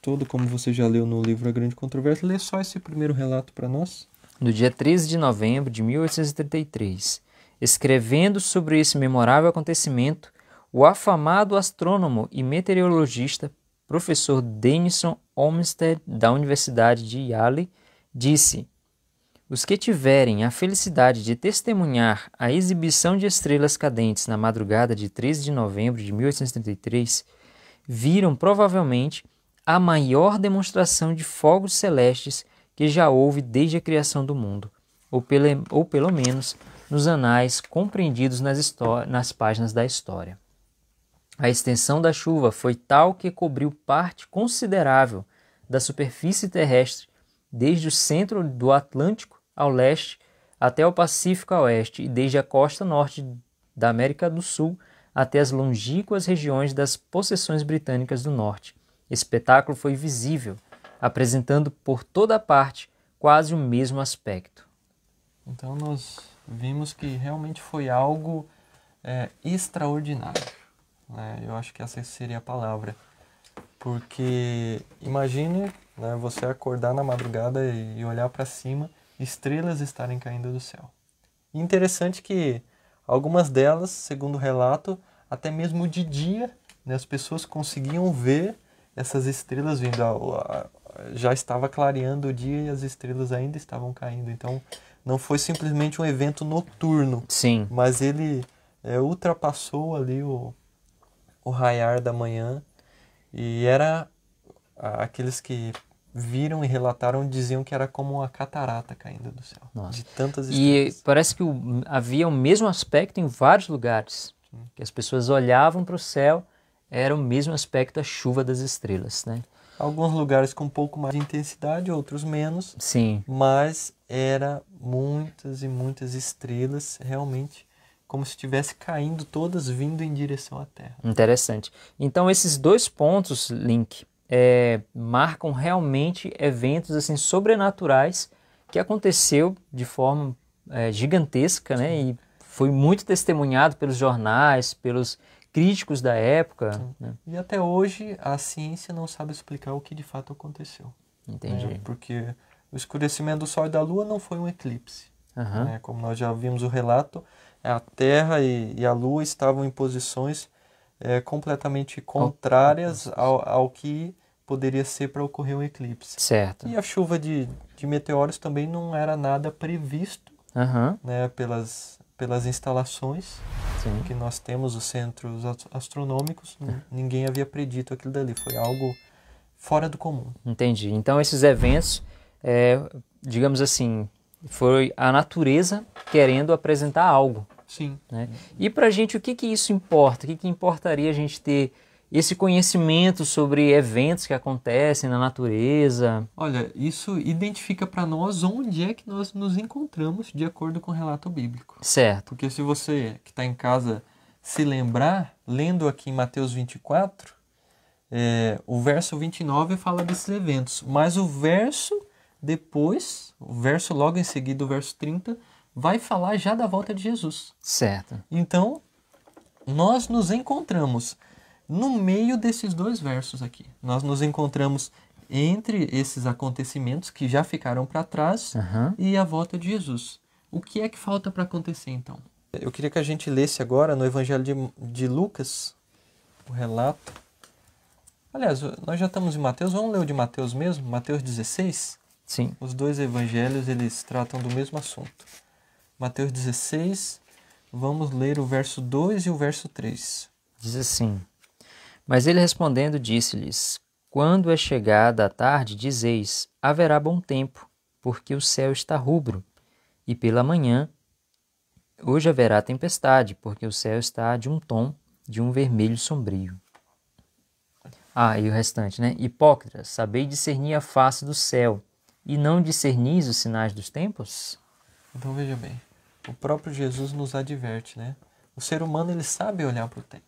todo, como você já leu no livro A Grande Controvérsia, lê só esse primeiro relato para nós. No dia 13 de novembro de 1833, escrevendo sobre esse memorável acontecimento, o afamado astrônomo e meteorologista professor Denison Olmsted da Universidade de Yale disse: Os que tiverem a felicidade de testemunhar a exibição de estrelas cadentes na madrugada de 13 de novembro de 1833 viram provavelmente a maior demonstração de fogos celestes que já houve desde a criação do mundo, ou, pelo, ou pelo menos nos anais compreendidos nas, nas páginas da história. A extensão da chuva foi tal que cobriu parte considerável da superfície terrestre, desde o centro do Atlântico ao leste até o Pacífico a oeste e desde a costa norte da América do Sul até as longínquas regiões das possessões britânicas do norte, espetáculo foi visível, apresentando por toda parte quase o mesmo aspecto. Então nós vimos que realmente foi algo é, extraordinário. Né? Eu acho que essa seria a palavra. Porque imagine né, você acordar na madrugada e olhar para cima, estrelas estarem caindo do céu. interessante que algumas delas, segundo o relato, até mesmo de dia, né, as pessoas conseguiam ver essas estrelas vindo. a, já estava clareando o dia e as estrelas ainda estavam caindo. Então, não foi simplesmente um evento noturno. Sim. Mas ele é, ultrapassou ali o, o raiar da manhã. E era. Aqueles que viram e relataram diziam que era como uma catarata caindo do céu. Nossa. De tantas estrelas. E parece que o, havia o mesmo aspecto em vários lugares. Hum. Que as pessoas olhavam para o céu era o mesmo aspecto a chuva das estrelas, né? Alguns lugares com um pouco mais de intensidade, outros menos. Sim. Mas era muitas e muitas estrelas, realmente como se estivesse caindo todas vindo em direção à Terra. Interessante. Então esses dois pontos, Link, é, marcam realmente eventos assim sobrenaturais que aconteceu de forma é, gigantesca, né? E foi muito testemunhado pelos jornais, pelos críticos da época. Né? E até hoje a ciência não sabe explicar o que de fato aconteceu. Né? Entendi. Né? Porque o escurecimento do Sol e da Lua não foi um eclipse. Uhum. Né? Como nós já vimos o relato, a Terra e, e a Lua estavam em posições é, completamente contrárias ao, ao que poderia ser para ocorrer um eclipse. Certo. E a chuva de, de meteoros também não era nada previsto uhum. né, pelas, pelas instalações. Sim. que nós temos os centros astronômicos, é. ninguém havia predito aquilo dali, foi algo fora do comum. Entendi. Então esses eventos, é, digamos assim, foi a natureza querendo apresentar algo. Sim. Né? E para a gente, o que, que isso importa? O que, que importaria a gente ter esse conhecimento sobre eventos que acontecem na natureza? Olha, isso identifica para nós onde é que nós nos encontramos de acordo com o relato bíblico. Certo. Porque se você que está em casa se lembrar, lendo aqui em Mateus 24, é, o verso 29 fala desses eventos, mas o verso depois, o verso logo em seguida, o verso 30, vai falar já da volta de Jesus. Certo. Então, nós nos encontramos no meio desses dois versos aqui, nós nos encontramos entre esses acontecimentos que já ficaram para trás uhum. e a volta de Jesus. O que é que falta para acontecer então? Eu queria que a gente lesse agora no Evangelho de, de Lucas o relato. Aliás, nós já estamos em Mateus, vamos ler o de Mateus mesmo? Mateus 16? Sim. Os dois evangelhos eles tratam do mesmo assunto. Mateus 16, vamos ler o verso 2 e o verso 3. Diz assim: mas ele respondendo disse-lhes: Quando é chegada a tarde, dizeis: haverá bom tempo, porque o céu está rubro. E pela manhã, hoje haverá tempestade, porque o céu está de um tom de um vermelho sombrio. Ah, e o restante, né? Hipócritas, sabei discernir a face do céu, e não discernis os sinais dos tempos? Então veja bem, o próprio Jesus nos adverte, né? O ser humano ele sabe olhar para o tempo.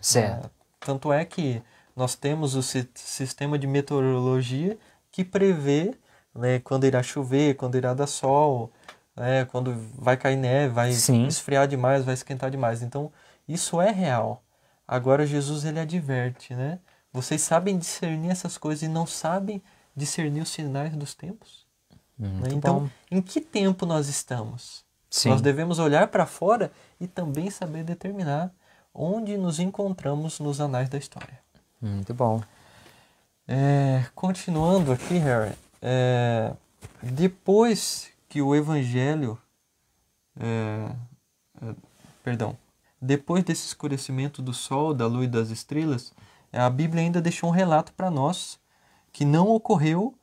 Certo. Tanto é que nós temos o sistema de meteorologia que prevê né, quando irá chover, quando irá dar sol, né, quando vai cair neve, vai Sim. esfriar demais, vai esquentar demais. Então, isso é real. Agora, Jesus ele adverte, né? Vocês sabem discernir essas coisas e não sabem discernir os sinais dos tempos? Hum, né? Então, bom. em que tempo nós estamos? Sim. Nós devemos olhar para fora e também saber determinar onde nos encontramos nos anais da história. Muito bom. É, continuando aqui, Harry, é, depois que o Evangelho, é, é perdão, depois desse escurecimento do Sol, da Lua e das Estrelas, é, a Bíblia ainda deixou um relato para nós que não ocorreu,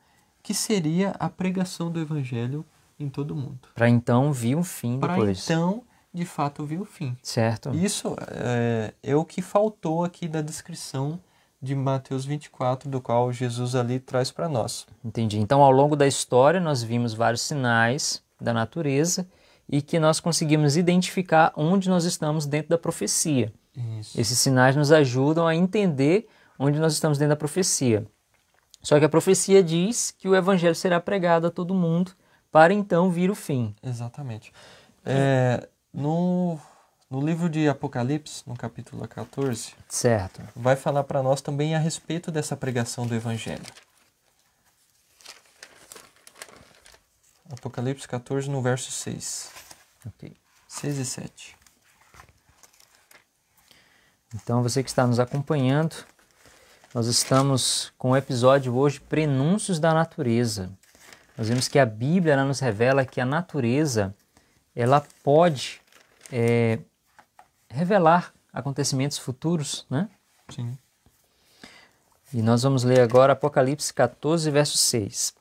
que seria a pregação do Evangelho em todo o mundo. Para então vir um fim depois. Para então de fato viu o fim. Certo. Isso é, é o que faltou aqui da descrição de Mateus 24, do qual Jesus ali traz para nós. Entendi. Então, ao longo da história, nós vimos vários sinais da natureza e que nós conseguimos identificar onde nós estamos dentro da profecia. Isso. Esses sinais nos ajudam a entender onde nós estamos dentro da profecia. Só que a profecia diz que o evangelho será pregado a todo mundo para então vir o fim. Exatamente. É, é no, no livro de Apocalipse, no capítulo 14, certo. vai falar para nós também a respeito dessa pregação do Evangelho. Apocalipse 14, no verso 6. Okay. 6 e 7. Então, você que está nos acompanhando, nós estamos com o episódio hoje Prenúncios da Natureza. Nós vemos que a Bíblia nos revela que a natureza ela pode é, revelar acontecimentos futuros, né? Sim. E nós vamos ler agora Apocalipse 14, verso 6.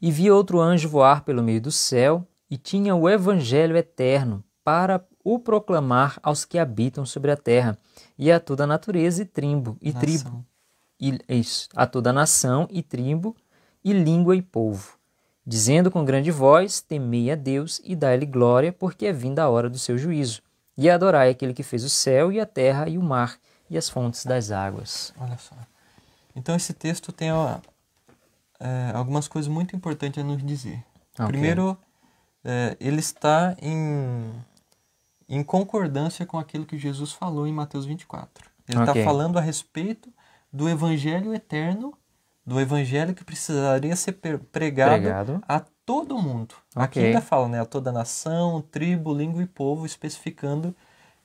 E vi outro anjo voar pelo meio do céu, e tinha o evangelho eterno para o proclamar aos que habitam sobre a terra, e a toda a natureza e tribo, e tribo. E, isso, a toda a nação e tribo, e língua e povo dizendo com grande voz: Temei a Deus e dai-lhe glória, porque é vinda a hora do seu juízo. E adorai aquele que fez o céu e a terra e o mar e as fontes das águas. Olha só. Então esse texto tem ó, é, algumas coisas muito importantes a nos dizer. Okay. Primeiro, é, ele está em, em concordância com aquilo que Jesus falou em Mateus 24. Ele está falando a respeito do evangelho eterno do evangelho que precisaria ser pregado, pregado. a todo mundo. Okay. Aqui ainda fala, né, a toda nação, tribo, língua e povo, especificando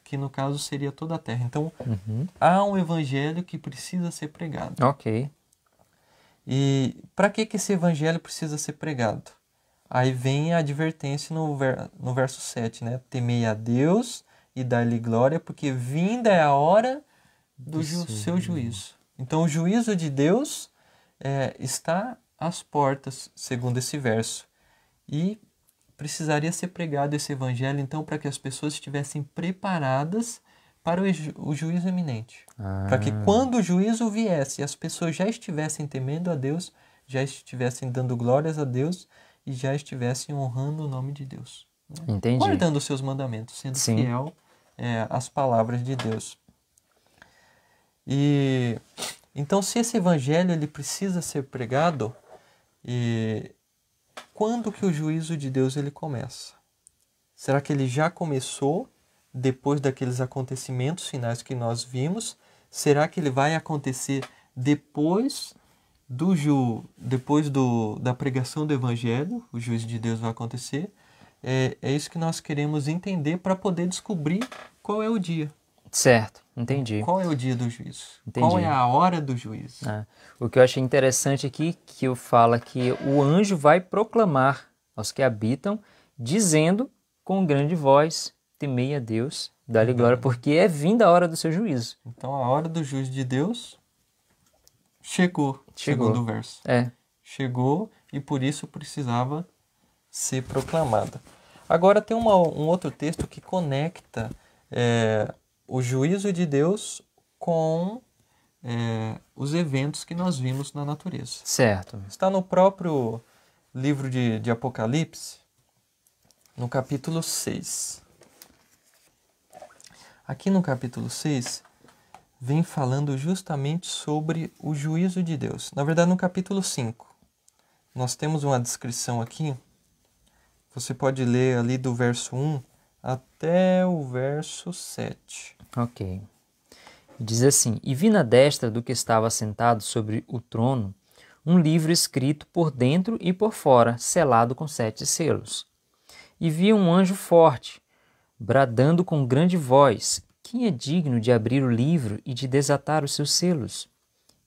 que no caso seria toda a terra. Então, uhum. há um evangelho que precisa ser pregado. OK. E para que que esse evangelho precisa ser pregado? Aí vem a advertência no, ver, no verso 7, né? Temei a Deus e dá-lhe glória, porque vinda é a hora do, ju seu juízo. Então, o juízo de Deus é, está às portas, segundo esse verso. E precisaria ser pregado esse evangelho, então, para que as pessoas estivessem preparadas para o, ju o juízo iminente. Ah. Para que quando o juízo viesse, as pessoas já estivessem temendo a Deus, já estivessem dando glórias a Deus e já estivessem honrando o nome de Deus. Né? Entendi. Guardando os seus mandamentos, sendo Sim. fiel é, às palavras de Deus. E então, se esse evangelho ele precisa ser pregado, e quando que o juízo de Deus ele começa? Será que ele já começou depois daqueles acontecimentos finais que nós vimos? Será que ele vai acontecer depois do ju, depois do, da pregação do evangelho? O juízo de Deus vai acontecer? É, é isso que nós queremos entender para poder descobrir qual é o dia. Certo, entendi. Qual é o dia do juízo? Entendi. Qual é a hora do juízo? Ah, o que eu achei interessante aqui, que eu fala que o anjo vai proclamar aos que habitam, dizendo com grande voz, temei a Deus, dá-lhe uhum. glória, porque é vinda a hora do seu juízo. Então a hora do juízo de Deus chegou, chegou. segundo o verso. É. Chegou e por isso precisava ser proclamada. Agora tem uma, um outro texto que conecta é, o juízo de Deus com é, os eventos que nós vimos na natureza. Certo. Está no próprio livro de, de Apocalipse, no capítulo 6. Aqui no capítulo 6, vem falando justamente sobre o juízo de Deus. Na verdade, no capítulo 5, nós temos uma descrição aqui. Você pode ler ali do verso 1 até o verso 7. Ok. Diz assim: E vi na destra do que estava sentado sobre o trono um livro escrito por dentro e por fora, selado com sete selos. E vi um anjo forte, bradando com grande voz: Quem é digno de abrir o livro e de desatar os seus selos?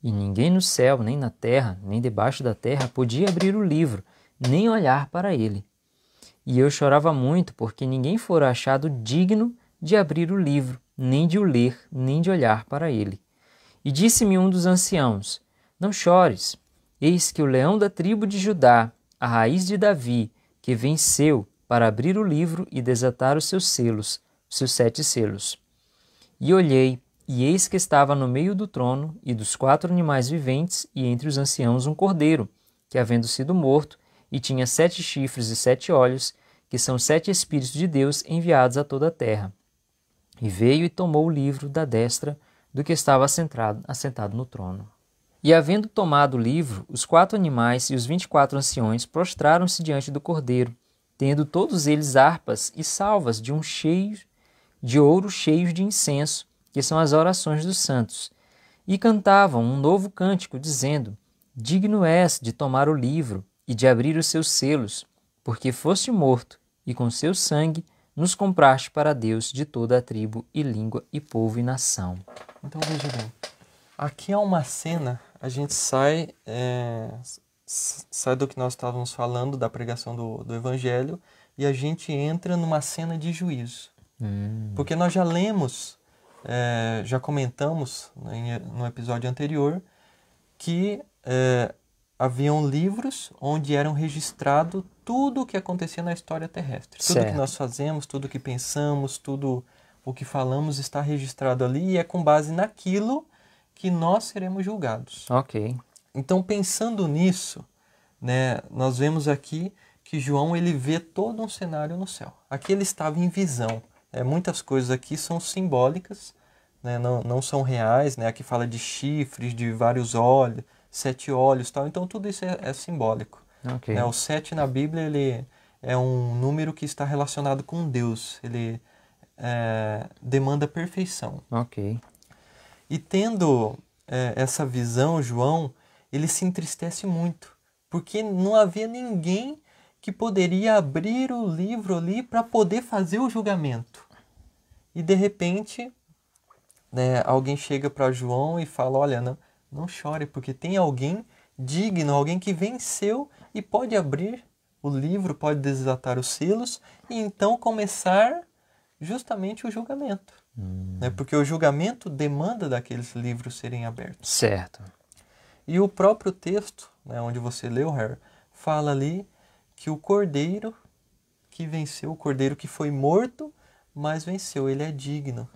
E ninguém no céu, nem na terra, nem debaixo da terra podia abrir o livro, nem olhar para ele. E eu chorava muito, porque ninguém fora achado digno de abrir o livro nem de o ler, nem de olhar para ele. E disse-me um dos anciãos: Não chores, eis que o leão da tribo de Judá, a raiz de Davi, que venceu para abrir o livro e desatar os seus selos, os seus sete selos. E olhei, e eis que estava no meio do trono e dos quatro animais viventes, e entre os anciãos um cordeiro, que, havendo sido morto, e tinha sete chifres e sete olhos, que são sete Espíritos de Deus enviados a toda a terra. E veio e tomou o livro da destra do que estava assentado, assentado no trono. E havendo tomado o livro, os quatro animais e os vinte e quatro anciões prostraram-se diante do cordeiro, tendo todos eles harpas e salvas de um cheio de ouro cheios de incenso, que são as orações dos santos, e cantavam um novo cântico, dizendo: Digno és de tomar o livro e de abrir os seus selos, porque foste morto, e com seu sangue nos compraste para Deus de toda a tribo e língua e povo e nação. Então veja bem, aqui há uma cena, a gente sai, é, sai do que nós estávamos falando, da pregação do, do Evangelho, e a gente entra numa cena de juízo. Hum. Porque nós já lemos, é, já comentamos né, no episódio anterior, que é, haviam livros onde eram registrado tudo o que acontecia na história terrestre. Certo. Tudo que nós fazemos, tudo que pensamos, tudo o que falamos está registrado ali e é com base naquilo que nós seremos julgados. Ok. Então, pensando nisso, né, nós vemos aqui que João ele vê todo um cenário no céu. Aqui ele estava em visão. Né? Muitas coisas aqui são simbólicas, né? não, não são reais. Né? Aqui fala de chifres, de vários olhos, sete olhos tal. Então tudo isso é, é simbólico. Okay. Né? O sete na Bíblia ele é um número que está relacionado com Deus. Ele é, demanda perfeição. Ok. E tendo é, essa visão, João, ele se entristece muito, porque não havia ninguém que poderia abrir o livro ali para poder fazer o julgamento. E de repente, né, alguém chega para João e fala: Olha, não, não chore, porque tem alguém digno, alguém que venceu e pode abrir o livro, pode desatar os selos e então começar justamente o julgamento. Hum. Né? Porque o julgamento demanda daqueles livros serem abertos. Certo. E o próprio texto, né, onde você leu, Harry, fala ali que o cordeiro que venceu, o cordeiro que foi morto, mas venceu, ele é digno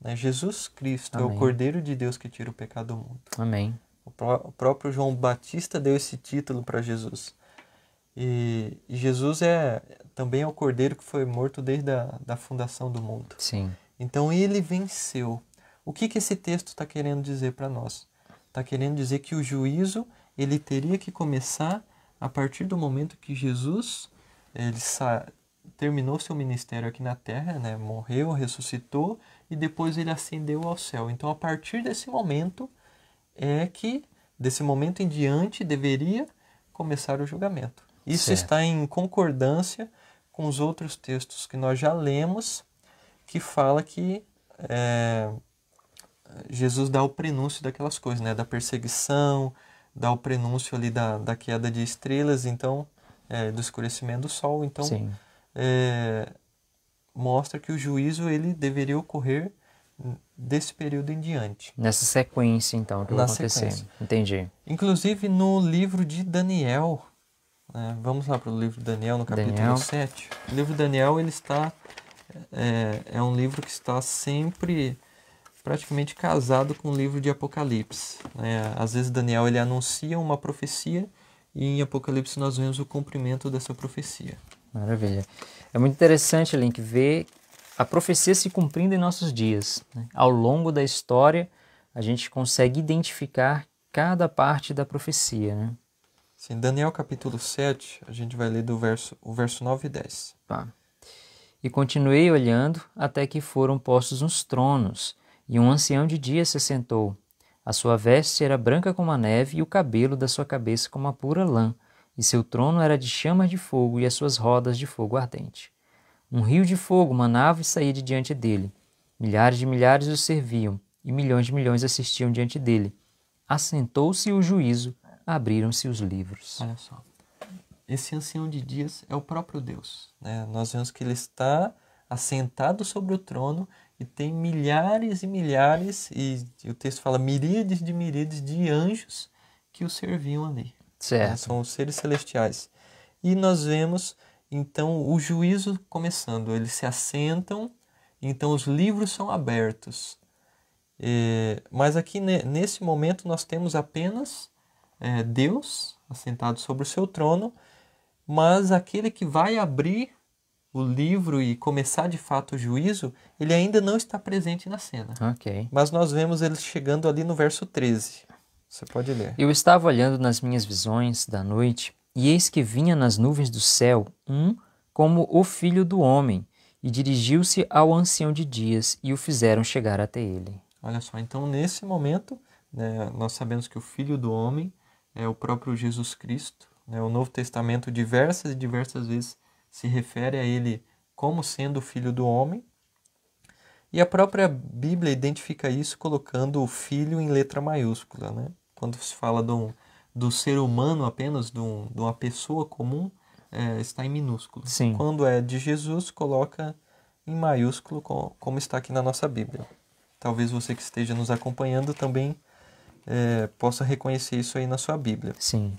né? Jesus Cristo Amém. é o Cordeiro de Deus que tira o pecado do mundo. Amém. O, pró o próprio João Batista deu esse título para Jesus. E, e, Jesus é também é o Cordeiro que foi morto desde a da fundação do mundo. Sim. Então ele venceu. O que, que esse texto está querendo dizer para nós? Está querendo dizer que o juízo ele teria que começar a partir do momento que Jesus ele terminou seu ministério aqui na terra, né? morreu, ressuscitou e depois ele ascendeu ao céu. Então, a partir desse momento é que, desse momento em diante, deveria começar o julgamento. Isso certo. está em concordância com os outros textos que nós já lemos, que fala que é, Jesus dá o prenúncio daquelas coisas, né? Da perseguição, dá o prenúncio ali da, da queda de estrelas, então, é, do escurecimento do sol. Então, é, mostra que o juízo ele deveria ocorrer desse período em diante. Nessa sequência, então, que vai acontecer. Sequência. Entendi. Inclusive no livro de Daniel, né? vamos lá para o livro de Daniel, no capítulo Daniel. 7. O livro de Daniel ele está, é, é um livro que está sempre praticamente casado com o livro de Apocalipse. Né? Às vezes Daniel ele anuncia uma profecia e em Apocalipse nós vemos o cumprimento dessa profecia. Maravilha. É muito interessante, Link, ver a profecia se cumprindo em nossos dias. Né? Ao longo da história, a gente consegue identificar cada parte da profecia. Né? Sim, Daniel capítulo 7, a gente vai ler do verso, o verso 9 e 10. Tá. E continuei olhando até que foram postos uns tronos, e um ancião de dia se sentou. A sua veste era branca como a neve e o cabelo da sua cabeça como a pura lã e seu trono era de chamas de fogo e as suas rodas de fogo ardente. Um rio de fogo manava e saía de diante dele. Milhares de milhares o serviam, e milhões de milhões assistiam diante dele. Assentou-se o juízo, abriram-se os livros. Olha só. Esse ancião de dias é o próprio Deus. Né? Nós vemos que ele está assentado sobre o trono e tem milhares e milhares, e o texto fala miríades de miríades de anjos que o serviam ali. Né? Certo. Né? São os seres celestiais. E nós vemos então o juízo começando, eles se assentam, então os livros são abertos. É, mas aqui nesse momento nós temos apenas é, Deus assentado sobre o seu trono, mas aquele que vai abrir o livro e começar de fato o juízo, ele ainda não está presente na cena. Mas nós vemos ele chegando ali no verso 13. Você pode ler. Eu estava olhando nas minhas visões da noite, e eis que vinha nas nuvens do céu um como o filho do homem, e dirigiu-se ao ancião de dias e o fizeram chegar até ele. Olha só, então nesse momento, né, nós sabemos que o filho do homem é o próprio Jesus Cristo. Né, o Novo Testamento diversas e diversas vezes se refere a ele como sendo o filho do homem. E a própria Bíblia identifica isso colocando o filho em letra maiúscula, né? quando se fala de um, do ser humano apenas, de, um, de uma pessoa comum, é, está em minúsculo. Sim. Quando é de Jesus, coloca em maiúsculo, como está aqui na nossa Bíblia. Talvez você que esteja nos acompanhando também é, possa reconhecer isso aí na sua Bíblia. Sim.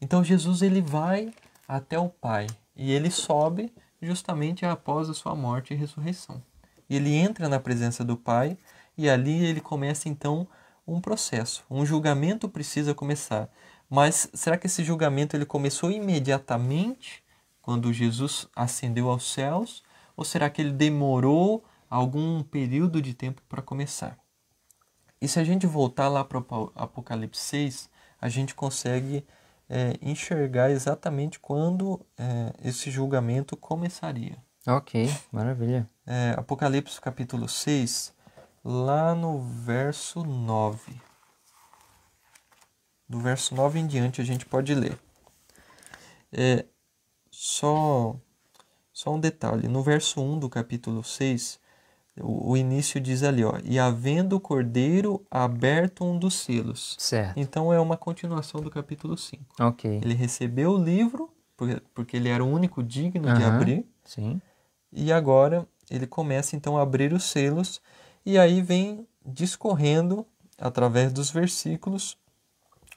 Então Jesus ele vai até o Pai e ele sobe justamente após a sua morte e ressurreição. Ele entra na presença do Pai e ali ele começa então a um processo, um julgamento precisa começar. Mas será que esse julgamento ele começou imediatamente quando Jesus ascendeu aos céus ou será que ele demorou algum período de tempo para começar? E se a gente voltar lá para Apocalipse 6, a gente consegue é, enxergar exatamente quando é, esse julgamento começaria. Ok, maravilha. É, Apocalipse capítulo 6, lá no verso 9. Do verso 9 em diante a gente pode ler. É, só, só um detalhe: no verso 1 do capítulo 6, o, o início diz ali, ó, e havendo o cordeiro aberto um dos selos. Certo. Então é uma continuação do capítulo 5. Ok. Ele recebeu o livro, porque, porque ele era o único digno de abrir. Sim. E agora ele começa então a abrir os selos e aí vem discorrendo, através dos versículos,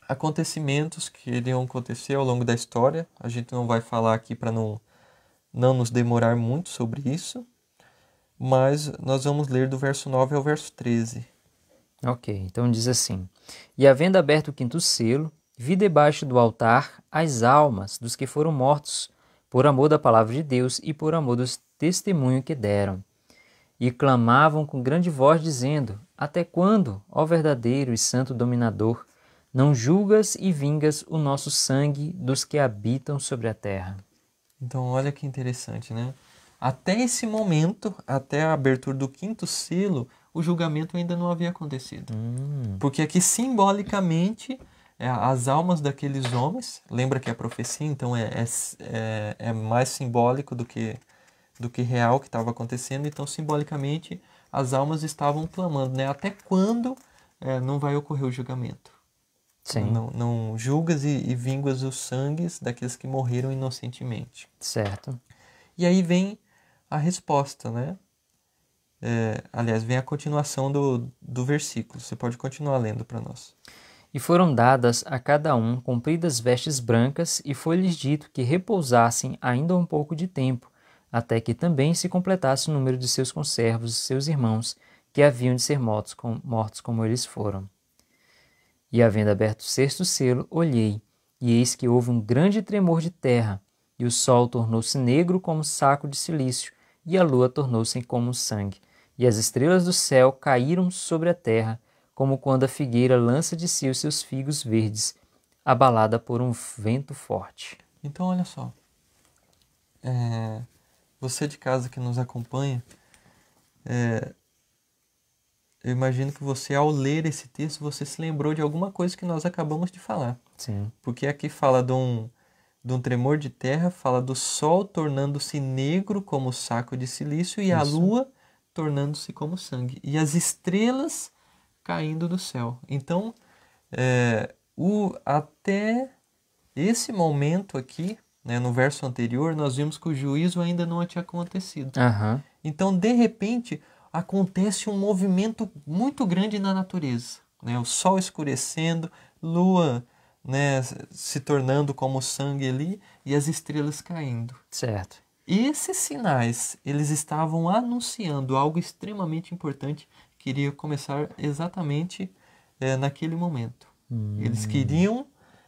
acontecimentos que iriam acontecer ao longo da história. A gente não vai falar aqui para não, não nos demorar muito sobre isso, mas nós vamos ler do verso 9 ao verso 13. Ok, então diz assim: E havendo aberto o quinto selo, vi debaixo do altar as almas dos que foram mortos por amor da palavra de Deus e por amor do testemunho que deram e clamavam com grande voz, dizendo: Até quando, ó verdadeiro e santo dominador, não julgas e vingas o nosso sangue dos que habitam sobre a terra? Então, olha que interessante, né? Até esse momento, até a abertura do quinto selo, o julgamento ainda não havia acontecido. Hum. Porque aqui simbolicamente é, as almas daqueles homens, lembra que é a profecia, então é, é, é, é mais simbólico do que do que real que estava acontecendo, então simbolicamente as almas estavam clamando, né? Até quando é, não vai ocorrer o julgamento? Sim. Não, não julgas e, e vingas os sangues daqueles que morreram inocentemente. Certo. E aí vem a resposta, né? É, aliás, vem a continuação do, do versículo. Você pode continuar lendo para nós. E foram dadas a cada um compridas vestes brancas, e foi-lhes dito que repousassem ainda um pouco de tempo, até que também se completasse o número de seus conservos e seus irmãos, que haviam de ser mortos, com, mortos como eles foram. E havendo aberto o sexto selo, olhei, e eis que houve um grande tremor de terra, e o sol tornou-se negro como saco de silício, e a lua tornou-se como sangue, e as estrelas do céu caíram sobre a terra, como quando a figueira lança de si os seus figos verdes, abalada por um vento forte. Então, olha só. É, você de casa que nos acompanha, é, eu imagino que você, ao ler esse texto, você se lembrou de alguma coisa que nós acabamos de falar. Sim. Porque aqui fala de um, de um tremor de terra, fala do sol tornando-se negro como saco de silício e Isso. a lua tornando-se como sangue. E as estrelas caindo do céu. Então, é, o, até esse momento aqui, né? No verso anterior, nós vimos que o juízo ainda não tinha acontecido. Uhum. Então, de repente, acontece um movimento muito grande na natureza. Né? O sol escurecendo, lua né, se tornando como sangue ali e as estrelas caindo. Certo. E esses sinais, eles estavam anunciando algo extremamente importante que iria começar exatamente é, naquele momento. Hum. Eles queriam,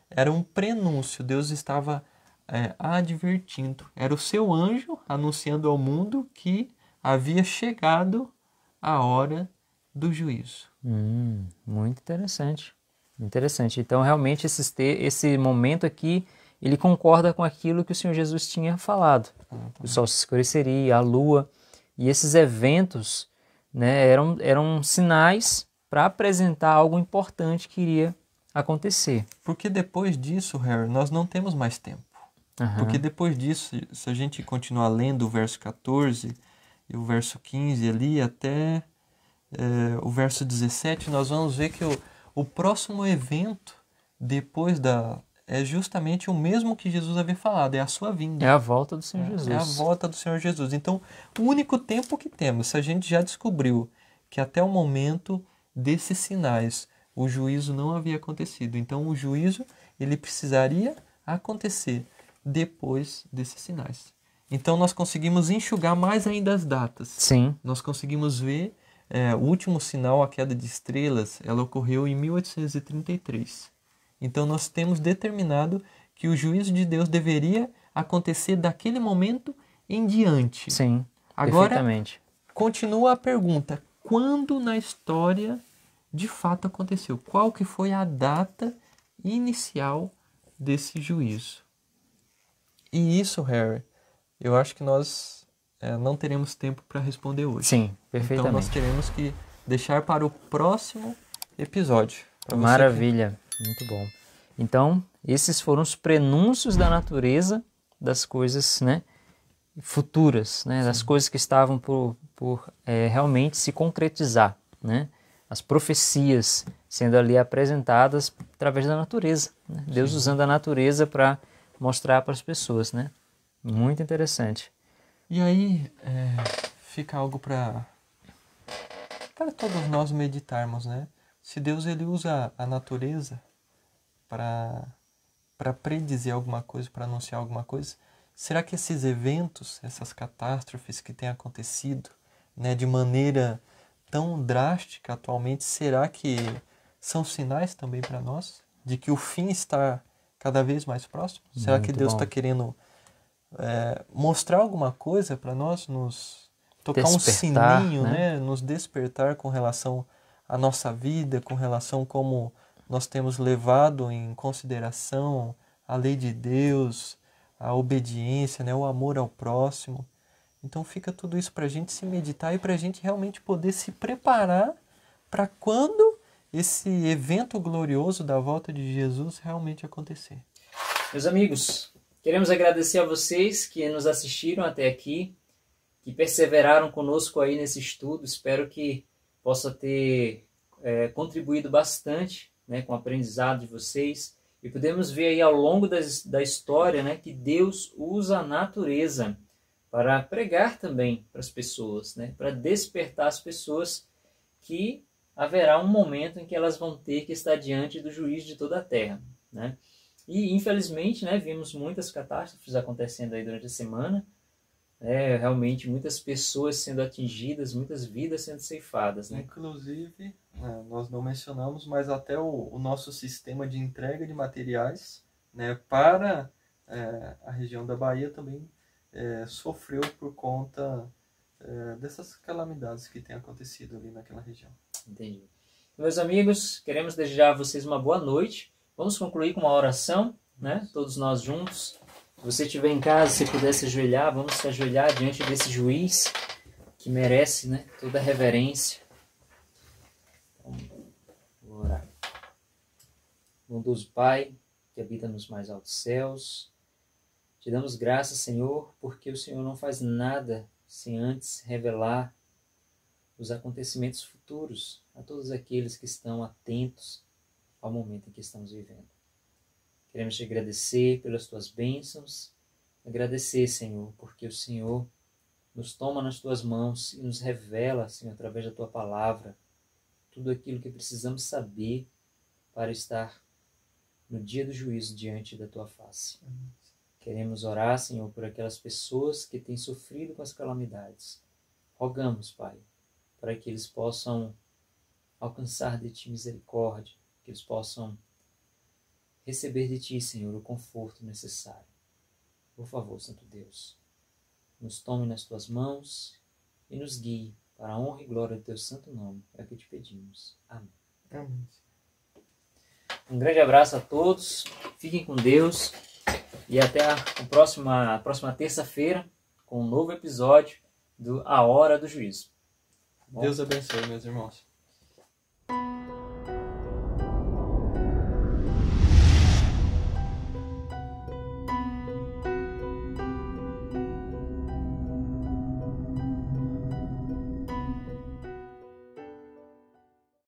era um prenúncio, Deus estava é, advertindo. Era o seu anjo anunciando ao mundo que havia chegado a hora do juízo. Hum, muito interessante. Interessante. Então, realmente, esse, esse momento aqui, ele concorda com aquilo que o Senhor Jesus tinha falado. Ah, tá. O sol se escureceria, a lua. E esses eventos né, eram, eram sinais para apresentar algo importante que iria acontecer. Porque depois disso, Harry, nós não temos mais tempo. Uhum. Porque depois disso, se a gente continuar lendo o verso 14 e o verso 15 ali até é, o verso 17, nós vamos ver que o, o próximo evento depois da. É justamente o mesmo que Jesus havia falado, é a sua vinda. É a volta do Senhor Jesus. É, é a volta do Senhor Jesus. Então, o único tempo que temos, se a gente já descobriu que até o momento desses sinais o juízo não havia acontecido. Então, o juízo ele precisaria acontecer depois desses sinais. Então nós conseguimos enxugar mais ainda as datas. Sim. Nós conseguimos ver é, o último sinal, a queda de estrelas, ela ocorreu em 1833. Então nós temos determinado que o juízo de Deus deveria acontecer daquele momento em diante. Sim. Agora continua a pergunta: quando na história de fato aconteceu? Qual que foi a data inicial desse juízo? E isso, Harry, eu acho que nós é, não teremos tempo para responder hoje. Sim, perfeitamente. Então nós teremos que deixar para o próximo episódio. Maravilha, que... muito bom. Então, esses foram os prenúncios da natureza das coisas né, futuras, né, das coisas que estavam por, por é, realmente se concretizar. Né? As profecias sendo ali apresentadas através da natureza. Né? Deus usando a natureza para mostrar para as pessoas, né? Muito interessante. E aí é, fica algo para para todos nós meditarmos, né? Se Deus ele usa a natureza para para predizer alguma coisa, para anunciar alguma coisa, será que esses eventos, essas catástrofes que têm acontecido, né, de maneira tão drástica atualmente, será que são sinais também para nós de que o fim está cada vez mais próximo? Hum, Será Muito que Deus está querendo é, mostrar alguma coisa para nós, nos tocar despertar, um sininho, né? né? Nos despertar com relação à nossa vida, com relação como nós temos levado em consideração a lei de Deus, a obediência, né? O amor ao próximo. Então fica tudo isso para a gente se meditar e para a gente realmente poder se preparar para quando esse evento glorioso da volta de Jesus realmente acontecer. Meus amigos, queremos agradecer a vocês que nos assistiram até aqui, que perseveraram conosco aí nesse estudo. Espero que possa ter é, contribuído bastante né, com o aprendizado de vocês. E podemos ver aí ao longo das, da história né, que Deus usa a natureza para pregar também para as pessoas, né, para despertar as pessoas que haverá um momento em que elas vão ter que estar diante do juiz de toda a terra, né? E infelizmente, né, vimos muitas catástrofes acontecendo aí durante a semana, né, realmente muitas pessoas sendo atingidas, muitas vidas sendo ceifadas, né? Inclusive, né, nós não mencionamos, mas até o, o nosso sistema de entrega de materiais, né, para é, a região da Bahia também é, sofreu por conta é, dessas calamidades que têm acontecido ali naquela região. Entendi. Meus amigos, queremos desejar a vocês uma boa noite. Vamos concluir com uma oração, né? Todos nós juntos. Se você estiver em casa, se puder se ajoelhar, vamos se ajoelhar diante desse juiz que merece, né? Toda a reverência. Então, vamos orar. Bondoso Pai, que habita nos mais altos céus, te damos graças, Senhor, porque o Senhor não faz nada sem antes revelar os acontecimentos futuros a todos aqueles que estão atentos ao momento em que estamos vivendo. Queremos te agradecer pelas tuas bênçãos, agradecer, Senhor, porque o Senhor nos toma nas tuas mãos e nos revela, Senhor, através da tua palavra, tudo aquilo que precisamos saber para estar no dia do juízo diante da tua face. Amém. Queremos orar, Senhor, por aquelas pessoas que têm sofrido com as calamidades. Rogamos, Pai, para que eles possam alcançar de Ti misericórdia, que eles possam receber de Ti, Senhor, o conforto necessário. Por favor, Santo Deus, nos tome nas Tuas mãos e nos guie para a honra e glória do Teu santo nome. É o que te pedimos. Amém. Amém. Um grande abraço a todos. Fiquem com Deus. E até a próxima, a próxima terça-feira com um novo episódio do A Hora do Juízo. Tá bom? Deus abençoe, meus irmãos.